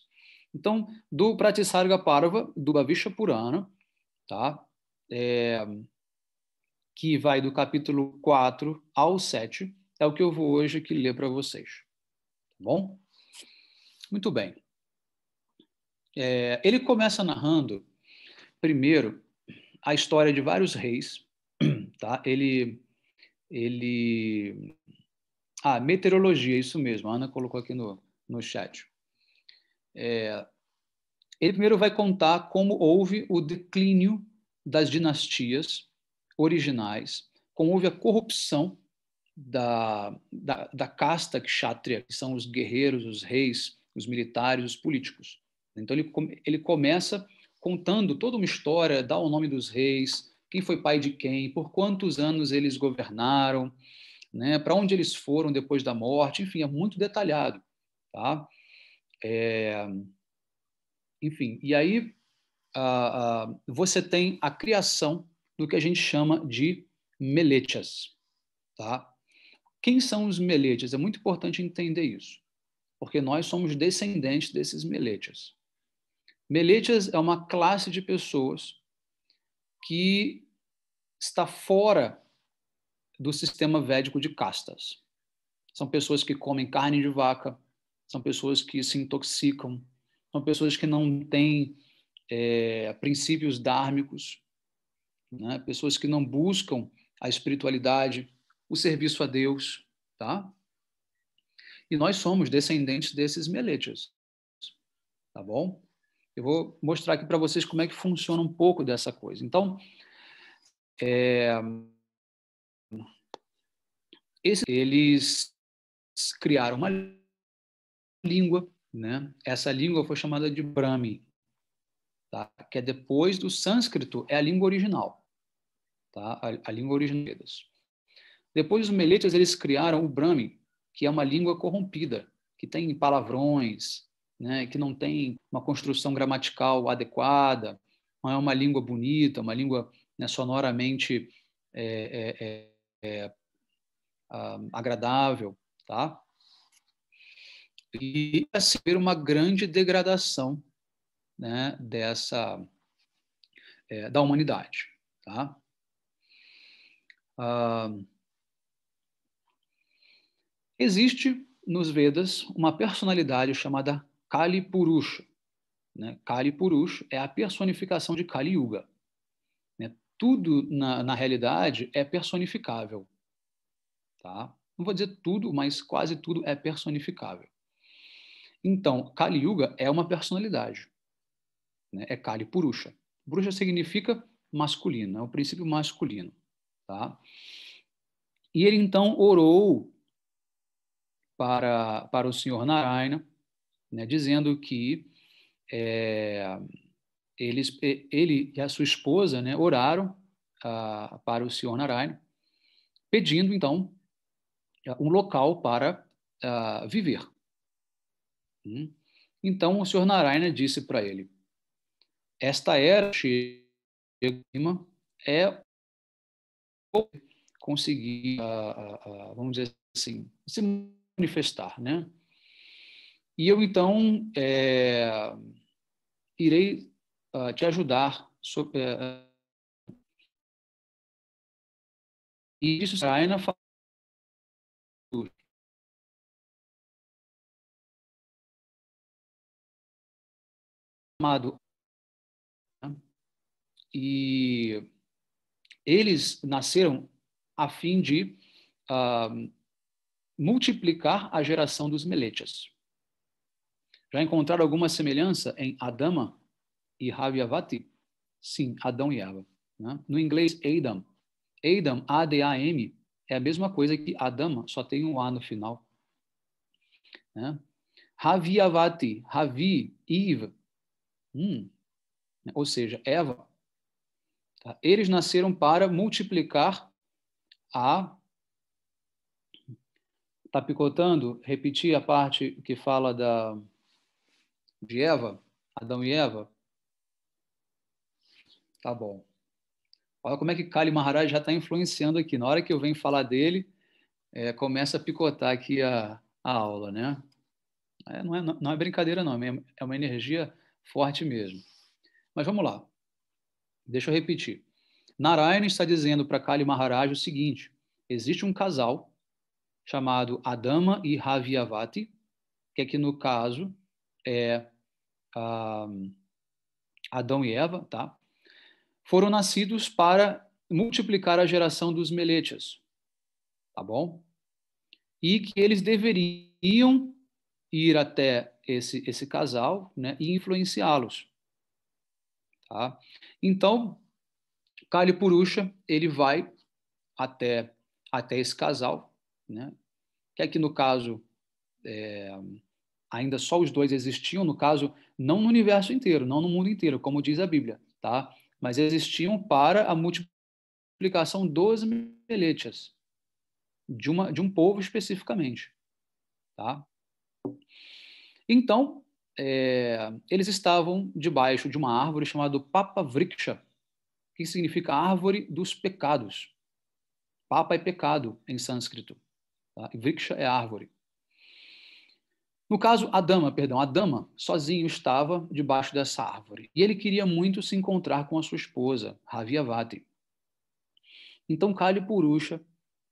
Então, do Pratisarga Parva, do Bhavisha Purana, tá? É, que vai do capítulo 4 ao 7, é o que eu vou hoje aqui ler para vocês, tá bom? Muito bem. É, ele começa narrando, primeiro, a história de vários reis, tá? Ele, ele, ah, meteorologia, isso mesmo. A Ana colocou aqui no, no chat. É, ele primeiro vai contar como houve o declínio das dinastias originais, como houve a corrupção da, da, da casta kshatriya, que são os guerreiros, os reis, os militares, os políticos. Então ele, ele começa contando toda uma história, dá o nome dos reis, quem foi pai de quem, por quantos anos eles governaram, né, para onde eles foram depois da morte, enfim, é muito detalhado. Tá? É, enfim, e aí você tem a criação do que a gente chama de melechas. Tá? Quem são os melechas? É muito importante entender isso, porque nós somos descendentes desses melechas. Melechas é uma classe de pessoas que está fora do sistema védico de castas. São pessoas que comem carne de vaca, são pessoas que se intoxicam, são pessoas que não têm é, princípios dármicos, né? pessoas que não buscam a espiritualidade, o serviço a Deus, tá? E nós somos descendentes desses melechas, tá bom? Eu vou mostrar aqui para vocês como é que funciona um pouco dessa coisa. Então, é, eles criaram uma língua, né? Essa língua foi chamada de Brahmi, tá? Que é depois do sânscrito, é a língua original, tá? A, a língua original. Depois os meletas eles criaram o Brahmi, que é uma língua corrompida, que tem palavrões, né? Que não tem uma construção gramatical adequada, não é uma língua bonita, uma língua né, sonoramente é, é, é, é ah, agradável, tá? E assim, uma grande degradação né, dessa é, da humanidade, tá? Ah, existe nos Vedas uma personalidade chamada Kali Purusha. Né? Kali Purusha é a personificação de Kali Yuga tudo na, na realidade é personificável. Tá? Não vou dizer tudo, mas quase tudo é personificável. Então, Kali Yuga é uma personalidade. Né? É Kali Purusha. Purusha significa masculino, é o princípio masculino. Tá? E ele então orou para, para o senhor Narayana, né, dizendo que é, eles, ele e a sua esposa né, oraram ah, para o Senhor Narayana, pedindo, então, um local para ah, viver. Hum? Então, o Senhor Narayana disse para ele, esta era é conseguir, ah, vamos dizer assim, se manifestar, né? E eu, então, é, irei uh, te ajudar sobre, uh, é, e isso será ainda chamado e eles nasceram a fim de uh, multiplicar a geração dos melechas. Já encontraram alguma semelhança em Adama e Avati, Sim, Adão e Eva. Né? No inglês, Adam. Adam, A-D-A-M, é a mesma coisa que Adama, só tem um A no final. Né? Avati, Ravi, Eve. Hum. Né? Ou seja, Eva. Tá? Eles nasceram para multiplicar a. Está picotando? Repetir a parte que fala da de Eva, Adão e Eva. Tá bom. Olha como é que Kali Maharaj já está influenciando aqui. Na hora que eu venho falar dele, é, começa a picotar aqui a, a aula, né? É, não, é, não é brincadeira, não. É, é uma energia forte mesmo. Mas vamos lá. Deixa eu repetir. Narayana está dizendo para Kali Maharaj o seguinte: existe um casal chamado Adama e Raviavati, que aqui no caso é ah, Adão e Eva, tá? foram nascidos para multiplicar a geração dos meletias, tá bom? E que eles deveriam ir até esse, esse casal né, e influenciá-los. Tá? Então, Kali Purusha, ele vai até, até esse casal, né? que aqui é no caso é, ainda só os dois existiam, no caso, não no universo inteiro, não no mundo inteiro, como diz a Bíblia. Tá? mas existiam para a multiplicação dos meletes, de, uma, de um povo especificamente. Tá? Então, é, eles estavam debaixo de uma árvore chamada papa vriksha, que significa árvore dos pecados. Papa é pecado em sânscrito. Tá? vriksha é árvore. No caso, a dama, perdão, a dama sozinho estava debaixo dessa árvore e ele queria muito se encontrar com a sua esposa, Raviavati. Então Kali Purusha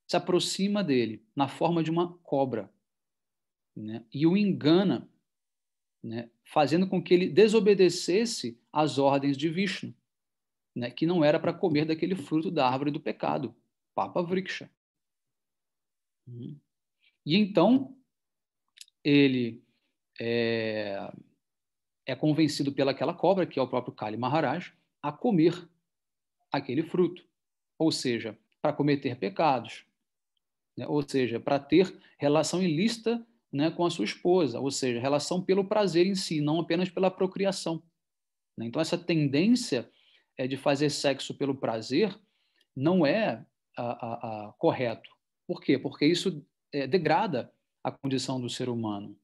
se aproxima dele na forma de uma cobra né, e o engana, né, fazendo com que ele desobedecesse às ordens de Vishnu, né, que não era para comer daquele fruto da árvore do pecado, Papa Vriksha. E então ele é, é convencido pelaquela cobra, que é o próprio Kali Maharaj, a comer aquele fruto. Ou seja, para cometer pecados, né? ou seja, para ter relação ilícita né, com a sua esposa, ou seja, relação pelo prazer em si, não apenas pela procriação. Né? Então, essa tendência é de fazer sexo pelo prazer não é a, a, a, correto. Por quê? Porque isso é, degrada a condição do ser humano.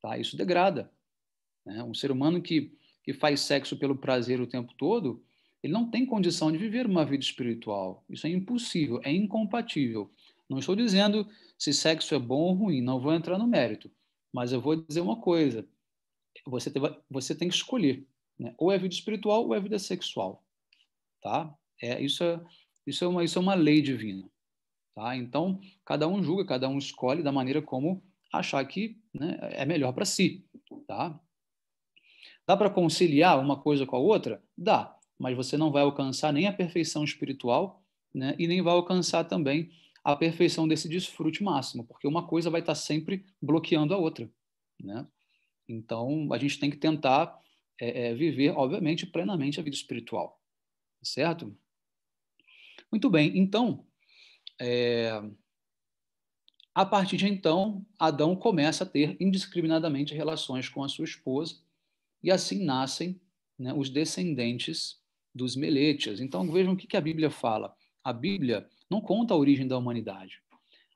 Tá? Isso degrada. Né? Um ser humano que, que faz sexo pelo prazer o tempo todo, ele não tem condição de viver uma vida espiritual. Isso é impossível, é incompatível. Não estou dizendo se sexo é bom ou ruim, não vou entrar no mérito. Mas eu vou dizer uma coisa: você, você tem que escolher. Né? Ou é vida espiritual ou é vida sexual. Tá? É, isso, é, isso, é uma, isso é uma lei divina. Tá? Então, cada um julga, cada um escolhe da maneira como achar que né, é melhor para si. Tá? Dá para conciliar uma coisa com a outra? Dá, mas você não vai alcançar nem a perfeição espiritual né, e nem vai alcançar também a perfeição desse desfrute máximo, porque uma coisa vai estar tá sempre bloqueando a outra. Né? Então, a gente tem que tentar é, é, viver, obviamente, plenamente a vida espiritual. Certo? Muito bem, então, é... A partir de então, Adão começa a ter indiscriminadamente relações com a sua esposa, e assim nascem né, os descendentes dos Meletes. Então vejam o que, que a Bíblia fala. A Bíblia não conta a origem da humanidade.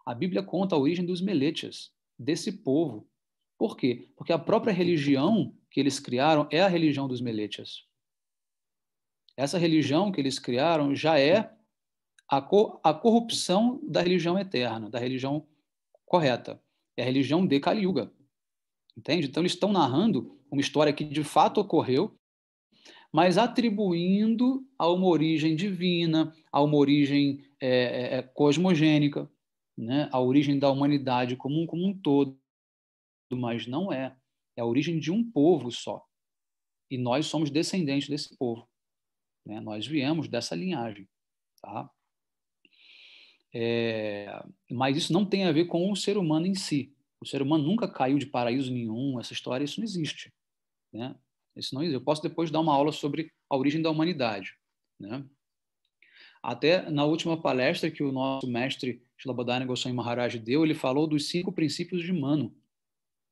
A Bíblia conta a origem dos Meletes, desse povo. Por quê? Porque a própria religião que eles criaram é a religião dos Meletes. Essa religião que eles criaram já é a, co a corrupção da religião eterna, da religião correta. É a religião de Kali Yuga. Entende? Então, eles estão narrando uma história que de fato ocorreu, mas atribuindo a uma origem divina, a uma origem é, é, é, cosmogênica, né? a origem da humanidade como um, como um todo. Mas não é. É a origem de um povo só. E nós somos descendentes desse povo. Né? Nós viemos dessa linhagem. Tá? É, mas isso não tem a ver com o ser humano em si. O ser humano nunca caiu de paraíso nenhum, essa história, isso não existe. Né? Isso não existe. Eu posso depois dar uma aula sobre a origem da humanidade. Né? Até na última palestra que o nosso mestre Shilabadana Goswami Maharaj deu, ele falou dos cinco princípios de Mano,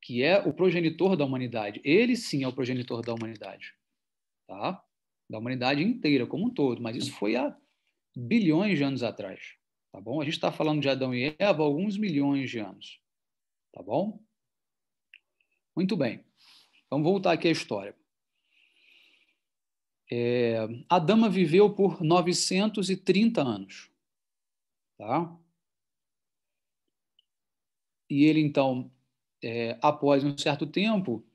que é o progenitor da humanidade. Ele sim é o progenitor da humanidade. Tá? Da humanidade inteira, como um todo. Mas isso foi há bilhões de anos atrás. Tá bom? A gente está falando de Adão e Eva há alguns milhões de anos. Tá bom? Muito bem. Então, Vamos voltar aqui à história. É, a dama viveu por 930 anos. Tá? E ele, então, é, após um certo tempo,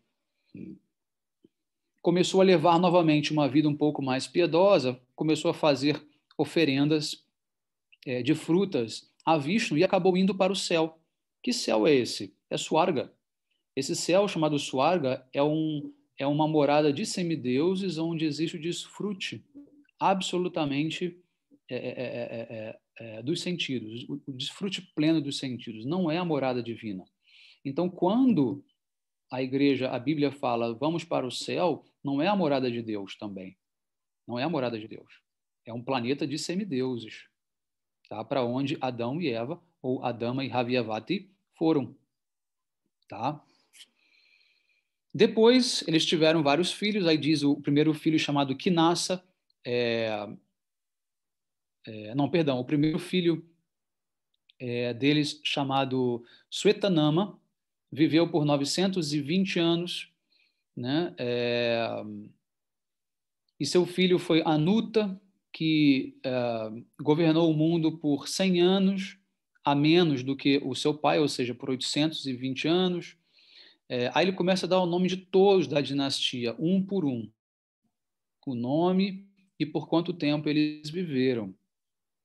começou a levar novamente uma vida um pouco mais piedosa, começou a fazer oferendas é, de frutas à e acabou indo para o céu. Que céu é esse? É Suarga. Esse céu chamado Suarga é, um, é uma morada de semideuses onde existe o desfrute absolutamente é é, é, é, é, dos sentidos, o, o desfrute pleno dos sentidos. Não é a morada divina. Então, quando a igreja, a Bíblia fala, vamos para o céu, não é a morada de Deus também. Não é a morada de Deus. É um planeta de semideuses tá? para onde Adão e Eva, ou Adama e Raviavati, foram. Tá? Depois, eles tiveram vários filhos, aí diz o primeiro filho chamado Kinasa, é, é, não, perdão, o primeiro filho é, deles, chamado Suetanama, viveu por 920 anos, né? É, e seu filho foi Anuta, que uh, governou o mundo por 100 anos a menos do que o seu pai, ou seja, por 820 anos. É, aí ele começa a dar o nome de todos da dinastia, um por um, o nome e por quanto tempo eles viveram,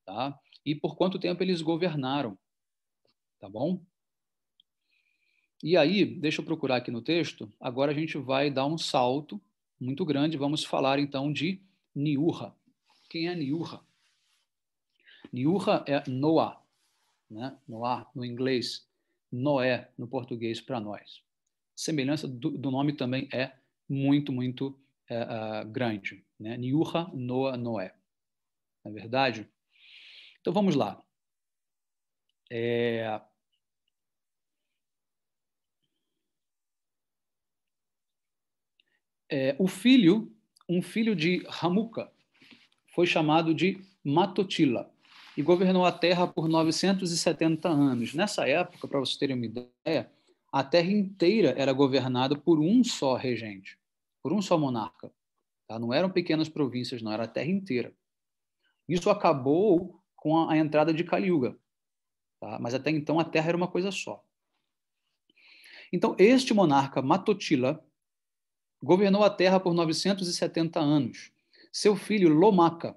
tá? E por quanto tempo eles governaram, tá bom? E aí, deixa eu procurar aqui no texto. Agora a gente vai dar um salto muito grande. Vamos falar então de Niurra. Quem é Niurra? Niurra é Noah, né? Noah no inglês, Noé no português para nós. Semelhança do, do, nome também é muito, muito é, uh, grande. Né? Niurra, Noah, Noé. Não é verdade? Então vamos lá. É... É, o filho, um filho de Hamuka, foi chamado de Matotila e governou a terra por 970 anos. Nessa época, para vocês terem uma ideia, a terra inteira era governada por um só regente, por um só monarca. Tá? Não eram pequenas províncias, não, era a terra inteira. Isso acabou com a, entrada de Kaliuga, tá? mas até então a terra era uma coisa só. Então, este monarca Matotila governou a terra por 970 anos seu filho Lomaca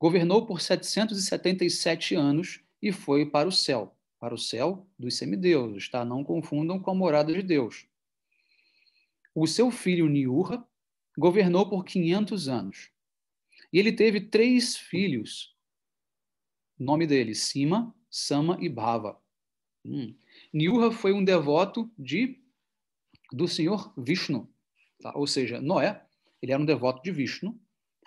governou por 777 anos e foi para o céu, para o céu dos semideuses, tá? Não confundam com a morada de Deus. O seu filho Niurra governou por 500 anos. E ele teve três filhos. nome dele, Sima, Sama e Bhava. Hum. Niurra foi um devoto de do Senhor Vishnu, tá? ou seja, Noé. Ele era um devoto de Vishnu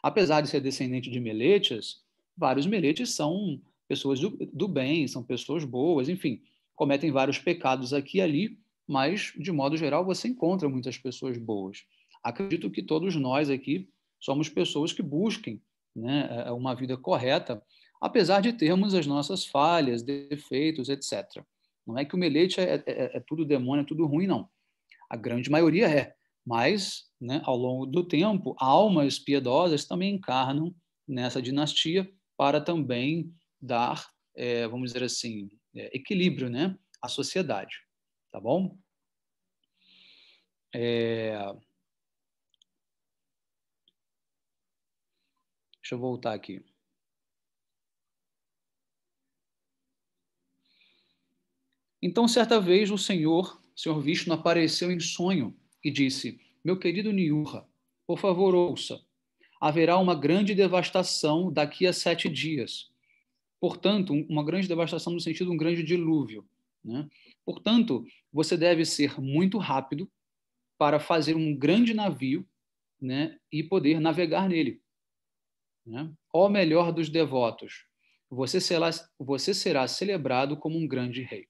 apesar de ser descendente de meletes, vários meletes são pessoas do, do bem, são pessoas boas, enfim, cometem vários pecados aqui e ali, mas, de modo geral, você encontra muitas pessoas boas. Acredito que todos nós aqui somos pessoas que busquem né, é, uma vida correta, apesar de termos as nossas falhas, defeitos, etc. Não é que o melete é, é, é tudo demônio, é tudo ruim, não. A grande maioria é. Mas, né, ao longo do tempo, almas piedosas também encarnam nessa dinastia para também dar, é, vamos dizer assim, é, equilíbrio né, à sociedade. Tá bom? É... Deixa eu voltar aqui. Então, certa vez, o Senhor, o Senhor Vishnu, apareceu em sonho e disse: Meu querido Niurra, por favor, ouça. Haverá uma grande devastação daqui a sete dias. Portanto, uma grande devastação no sentido de um grande dilúvio. Né? Portanto, você deve ser muito rápido para fazer um grande navio né, e poder navegar nele. Né? Ó melhor dos devotos, você será, você será celebrado como um grande rei.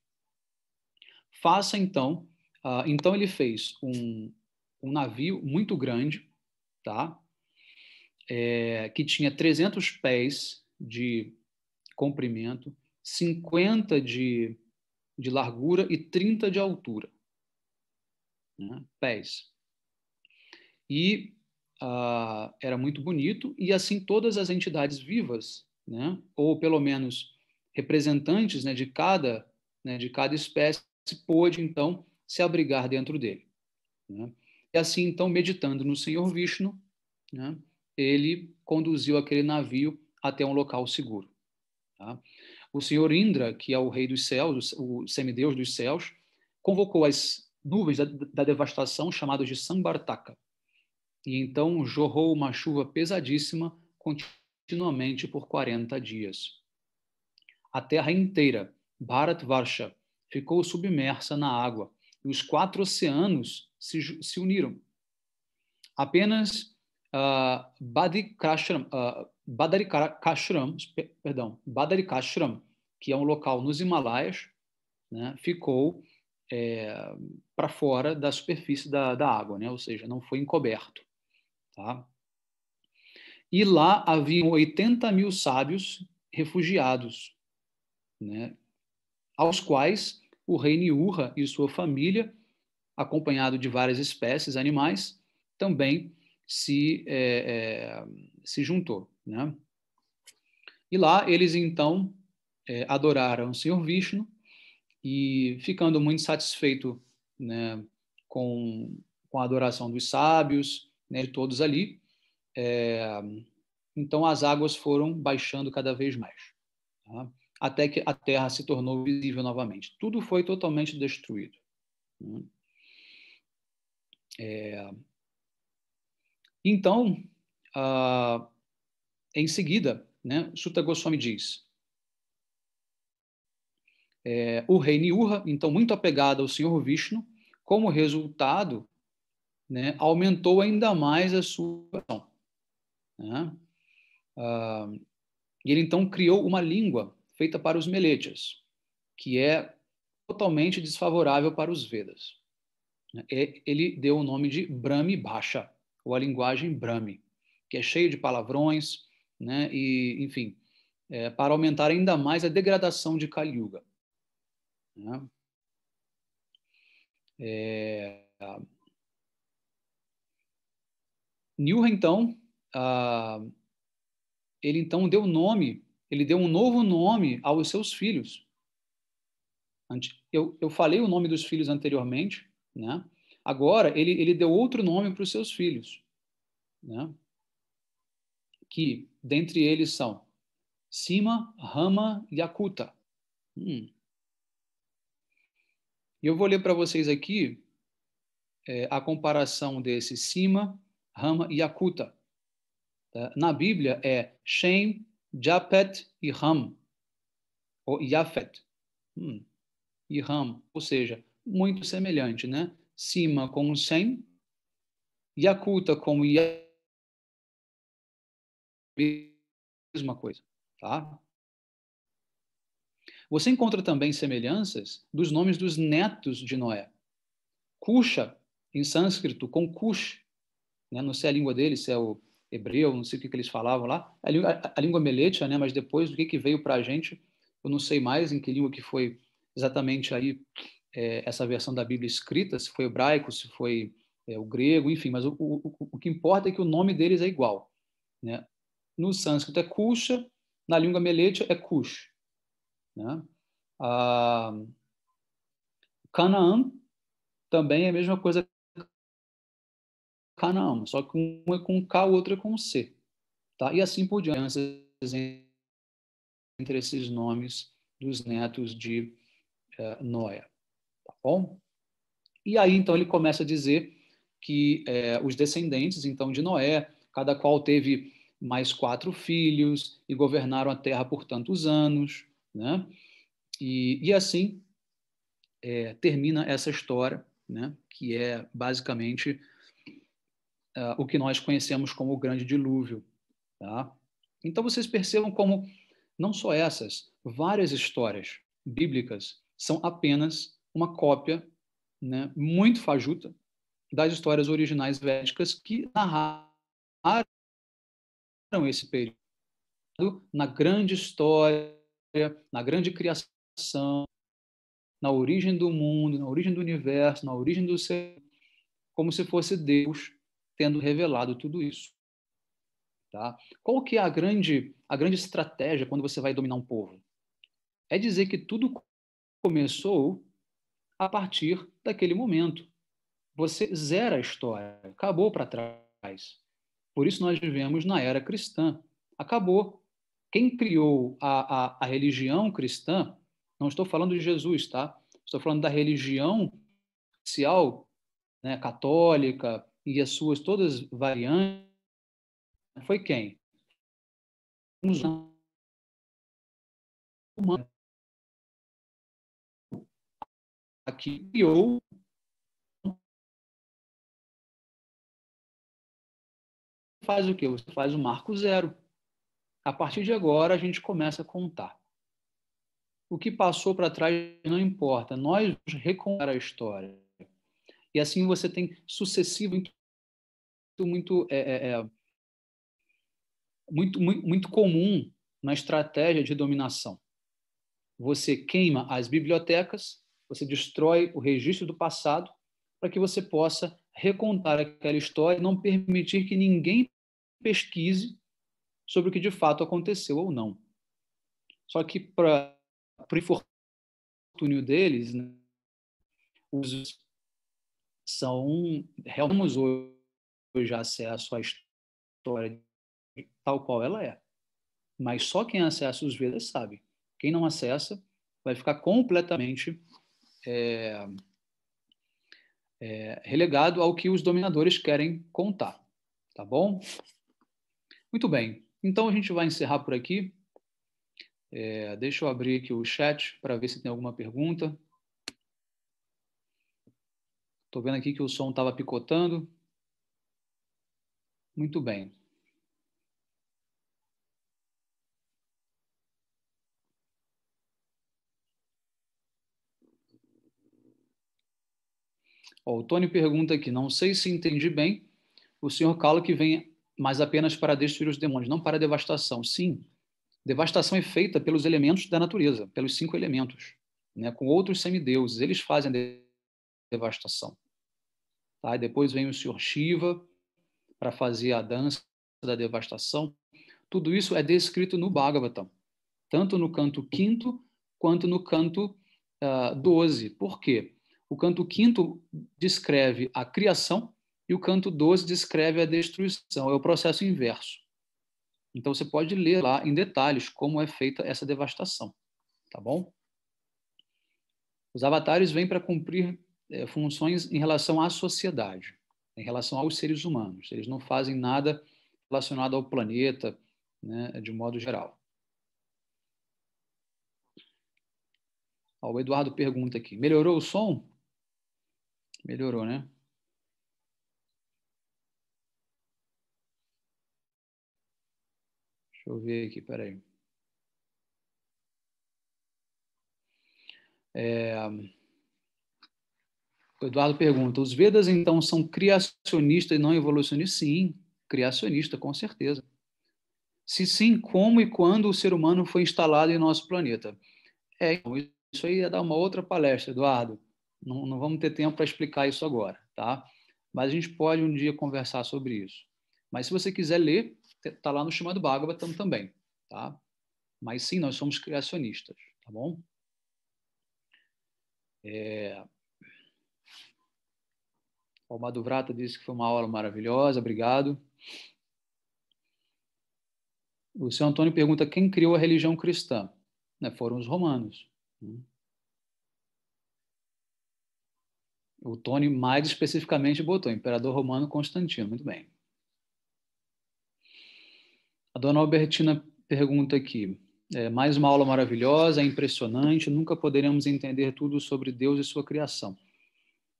Faça, então, Uh, então ele fez um, um navio muito grande, tá? É, que tinha 300 pés de comprimento, 50 de, de largura e 30 de altura. Né? Pés. E uh, era muito bonito, e assim todas as entidades vivas, né? ou pelo menos representantes né, de, cada, né, de cada espécie, pôde então se abrigar dentro dele. Né? E assim, então, meditando no Senhor Vishnu, né, ele conduziu aquele navio até um local seguro. Tá? O Senhor Indra, que é o rei dos céus, o semideus dos céus, convocou as nuvens da, da devastação chamadas de Sambartaka. E então jorrou uma chuva pesadíssima continuamente por 40 dias. A terra inteira, Bharatvarsha, ficou submersa na água, e os quatro oceanos se, se uniram. Apenas uh, ah, ah, Badarikashram, uh, perdão, Badarikashram, que é um local nos Himalaias, né, ficou é, para fora da superfície da, da água, né? ou seja, não foi encoberto. Tá? E lá haviam 80 mil sábios refugiados, né? aos quais o rei Niurra e sua família, acompanhado de várias espécies animais, também se, é, é, se juntou. Né? E lá eles então é, adoraram o Senhor Vishnu e, ficando muito satisfeito né, com, com a adoração dos sábios, né, de todos ali, é, então as águas foram baixando cada vez mais. Tá? até que a Terra se tornou visível novamente. Tudo foi totalmente destruído. Né? É... Então, em seguida, né, Sutta Goswami diz: é, o rei Niurra, então muito apegado ao Senhor Vishnu, como resultado, né, aumentou ainda mais a sua Né? Ah, e ele então criou uma língua feita para os Meletias, que é totalmente desfavorável para os Vedas. É, ele deu o nome de Brahmi Bhasha, ou a linguagem Brahmi, que é cheio de palavrões, né? e, enfim, é, para aumentar ainda mais a degradação de Kali Yuga. Né? É... Nilha, então, ele então deu o nome ele deu um novo nome aos seus filhos. Eu, eu falei o nome dos filhos anteriormente, né? Agora, ele, ele deu outro nome para os seus filhos, né? Que, dentre eles, são Sima, Rama e Akuta. Hum. Eu vou ler para vocês aqui é, a comparação desse Sima, Rama e Akuta. Tá? Na Bíblia é Shem, Japet e Ram, ou Yafet, hum, e Ram, ou seja, muito semelhante, né? Sima com Sem, Yakuta com Yakuta, mesma coisa, tá? Você encontra também semelhanças dos nomes dos netos de Noé. Kusha, em sânscrito, com Kush, né? não sei a língua deles, se é o hebreu, não sei o que, que eles falavam lá, a, a, a língua meletia, né? mas depois o que, que veio para a gente, eu não sei mais em que língua que foi exatamente aí é, essa versão da Bíblia escrita, se foi hebraico, se foi é, o grego, enfim, mas o, o, o, que importa é que o nome deles é igual. Né? No sânscrito é Kusha, na língua meletia é Kush. Né? Ah, Canaã também é a mesma coisa Canaã, só que um é com K, o outro é com C. Tá? E assim por diante, entre esses nomes dos netos de eh, Noé. Tá bom? E aí, então, ele começa a dizer que eh, os descendentes, então, de Noé, cada qual teve mais quatro filhos e governaram a terra por tantos anos, né? E, e assim eh, termina essa história, né? Que é basicamente uh, o que nós conhecemos como o Grande Dilúvio. Tá? Então vocês percebam como não só essas, várias histórias bíblicas são apenas uma cópia né, muito fajuta das histórias originais védicas que narraram esse período na grande história, na grande criação, na origem do mundo, na origem do universo, na origem do ser, como se fosse Deus tendo revelado tudo isso. Tá? Qual que é a grande, a grande estratégia quando você vai dominar um povo? É dizer que tudo começou a partir daquele momento. Você zera a história, acabou para trás. Por isso nós vivemos na era cristã. Acabou. Quem criou a, a, a religião cristã, não estou falando de Jesus, tá? Estou falando da religião oficial, né, católica, e as suas todas variantes, foi quem? Os humanos aqui criou faz o que? Você faz o marco zero. A partir de agora, a gente começa a contar. O que passou para trás não importa. Nós recontar a história. E assim você tem sucessivo muito, é, é, é, muito, muito, muito comum na estratégia de dominação. Você queima as bibliotecas, você destrói o registro do passado para que você possa recontar aquela história, e não permitir que ninguém pesquise sobre o que de fato aconteceu ou não. Só que, para o infortúnio deles, né, os são realmente já acesso à história tal qual ela é. Mas só quem acessa os Vedas sabe. Quem não acessa vai ficar completamente é, é, relegado ao que os dominadores querem contar. Tá bom? Muito bem. Então a gente vai encerrar por aqui. É, deixa eu abrir aqui o chat para ver se tem alguma pergunta. Estou vendo aqui que o som estava picotando. Muito bem. Oh, o Tony pergunta aqui: não sei se entendi bem. O senhor cala que vem, mas apenas para destruir os demônios, não para devastação. Sim, devastação é feita pelos elementos da natureza, pelos cinco elementos, né? com outros semideuses. Eles fazem a devastação. Tá? E depois vem o senhor Shiva, para fazer a dança da devastação, tudo isso é descrito no Bhagavatam, tanto no canto quinto quanto no canto uh, ah, 12. Por quê? O canto quinto descreve a criação e o canto 12 descreve a destruição, é o processo inverso. Então você pode ler lá em detalhes como é feita essa devastação, tá bom? Os avatares vêm para cumprir é, funções em relação à sociedade em relação aos seres humanos. Eles não fazem nada relacionado ao planeta, né, de modo geral. o Eduardo pergunta aqui: melhorou o som? Melhorou, né? Deixa eu ver aqui, peraí. É... O Eduardo pergunta: os Vedas então são criacionistas e não evolucionistas? Sim, criacionista, com certeza. Se sim, como e quando o ser humano foi instalado em nosso planeta? É, então, isso aí ia dar uma outra palestra, Eduardo. Não, não vamos ter tempo para explicar isso agora, tá? Mas a gente pode um dia conversar sobre isso. Mas se você quiser ler, está lá no chamado Bhagavatam também, tá? Mas sim, nós somos criacionistas, tá bom? É... Almado Vrata disse que foi uma aula maravilhosa, obrigado. O seu Antônio pergunta quem criou a religião cristã. Né, foram os romanos. O Tony mais especificamente botou imperador romano Constantino. Muito bem. A dona Albertina pergunta aqui. É, mais uma aula maravilhosa, é impressionante. Nunca poderemos entender tudo sobre Deus e sua criação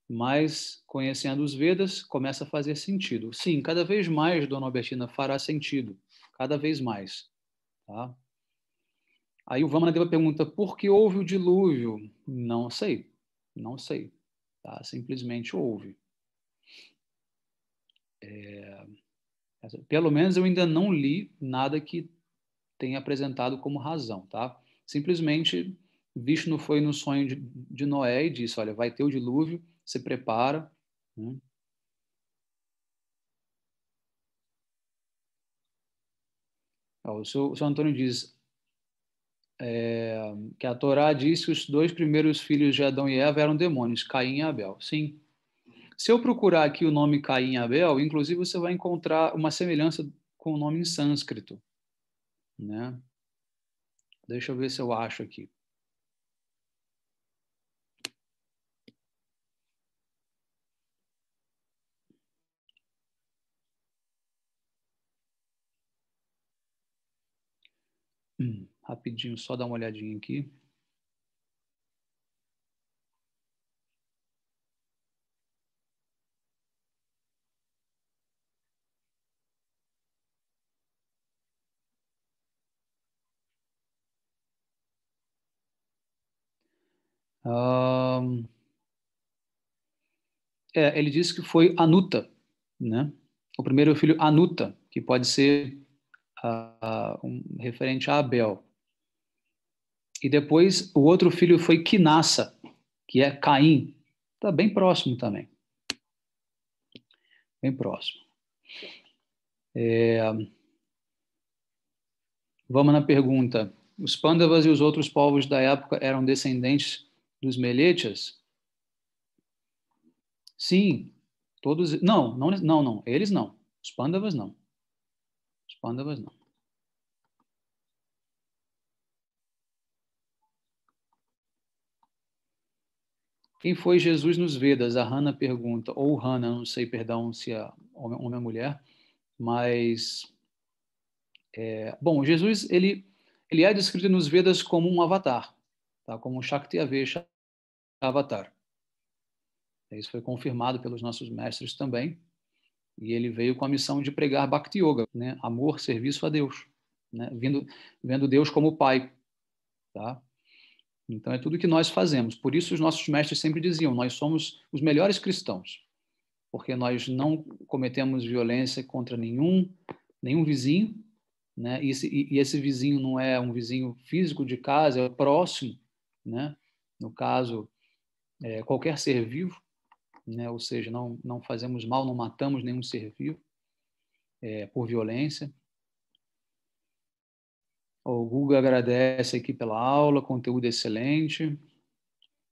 mas conhecendo os Vedas começa a fazer sentido. Sim, cada vez mais, Dona Albertina, fará sentido, cada vez mais. Tá? Aí o Vamanadeva pergunta, por que houve o dilúvio? Não sei, não sei. Tá? Simplesmente houve. É... Pelo menos eu ainda não li nada que tenha apresentado como razão. Tá? Simplesmente, Vishnu foi no sonho de Noé e disse, olha, vai ter o dilúvio, se prepara. Né? O seu, Antônio diz é, que a Torá diz que os dois primeiros filhos de Adão e Eva eram demônios, Caim e Abel. Sim. Se eu procurar aqui o nome Caim e Abel, inclusive você vai encontrar uma semelhança com o nome em sânscrito. Né? Deixa eu ver se eu acho aqui. Rapidinho, só dar uma olhadinha aqui. Um, é, ele disse que foi Anuta, né? O primeiro filho Anuta, que pode ser uh, um, referente a Abel. E depois o outro filho foi Quinassa, que é Caim. Está bem próximo também. Bem próximo. É... Vamos na pergunta. Os Pandavas e os outros povos da época eram descendentes dos Meletias? Sim, todos. Não, não, não, não. Eles não. Os Pandavas não. Os Pandavas não. Quem foi Jesus nos Vedas? A Hannah pergunta, ou Hannah, não sei, perdão, se é homem ou mulher, mas. É, bom, Jesus ele, ele é descrito nos Vedas como um avatar, tá? como um Shaktiyavesha avatar. Isso foi confirmado pelos nossos mestres também. E ele veio com a missão de pregar Bhakti Yoga, né? amor, serviço a Deus, né? vendo Deus como Pai. Tá? Então é tudo que nós fazemos. Por isso os nossos mestres sempre diziam: nós somos os melhores cristãos, porque nós não cometemos violência contra nenhum nenhum vizinho, né? E esse, e esse vizinho não é um vizinho físico de casa, é o próximo, né? No caso é, qualquer ser vivo, né? Ou seja, não não fazemos mal, não matamos nenhum ser vivo é, por violência. O Guga agradece aqui pela aula, conteúdo excelente.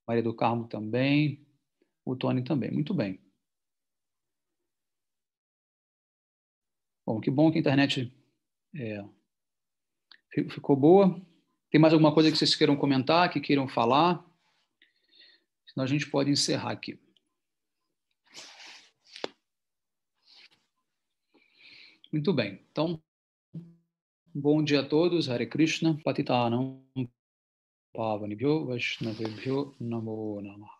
Maria do Carmo também. O Tony também. Muito bem. Bom, que bom que a internet é, ficou boa. Tem mais alguma coisa que vocês queiram comentar, que queiram falar? Senão a gente pode encerrar aqui. Muito bem. Então. Bom dia a todos, Hare Krishna, Patitanam, Pavanibhyo, Vaishnavibhyo. Namo Namah.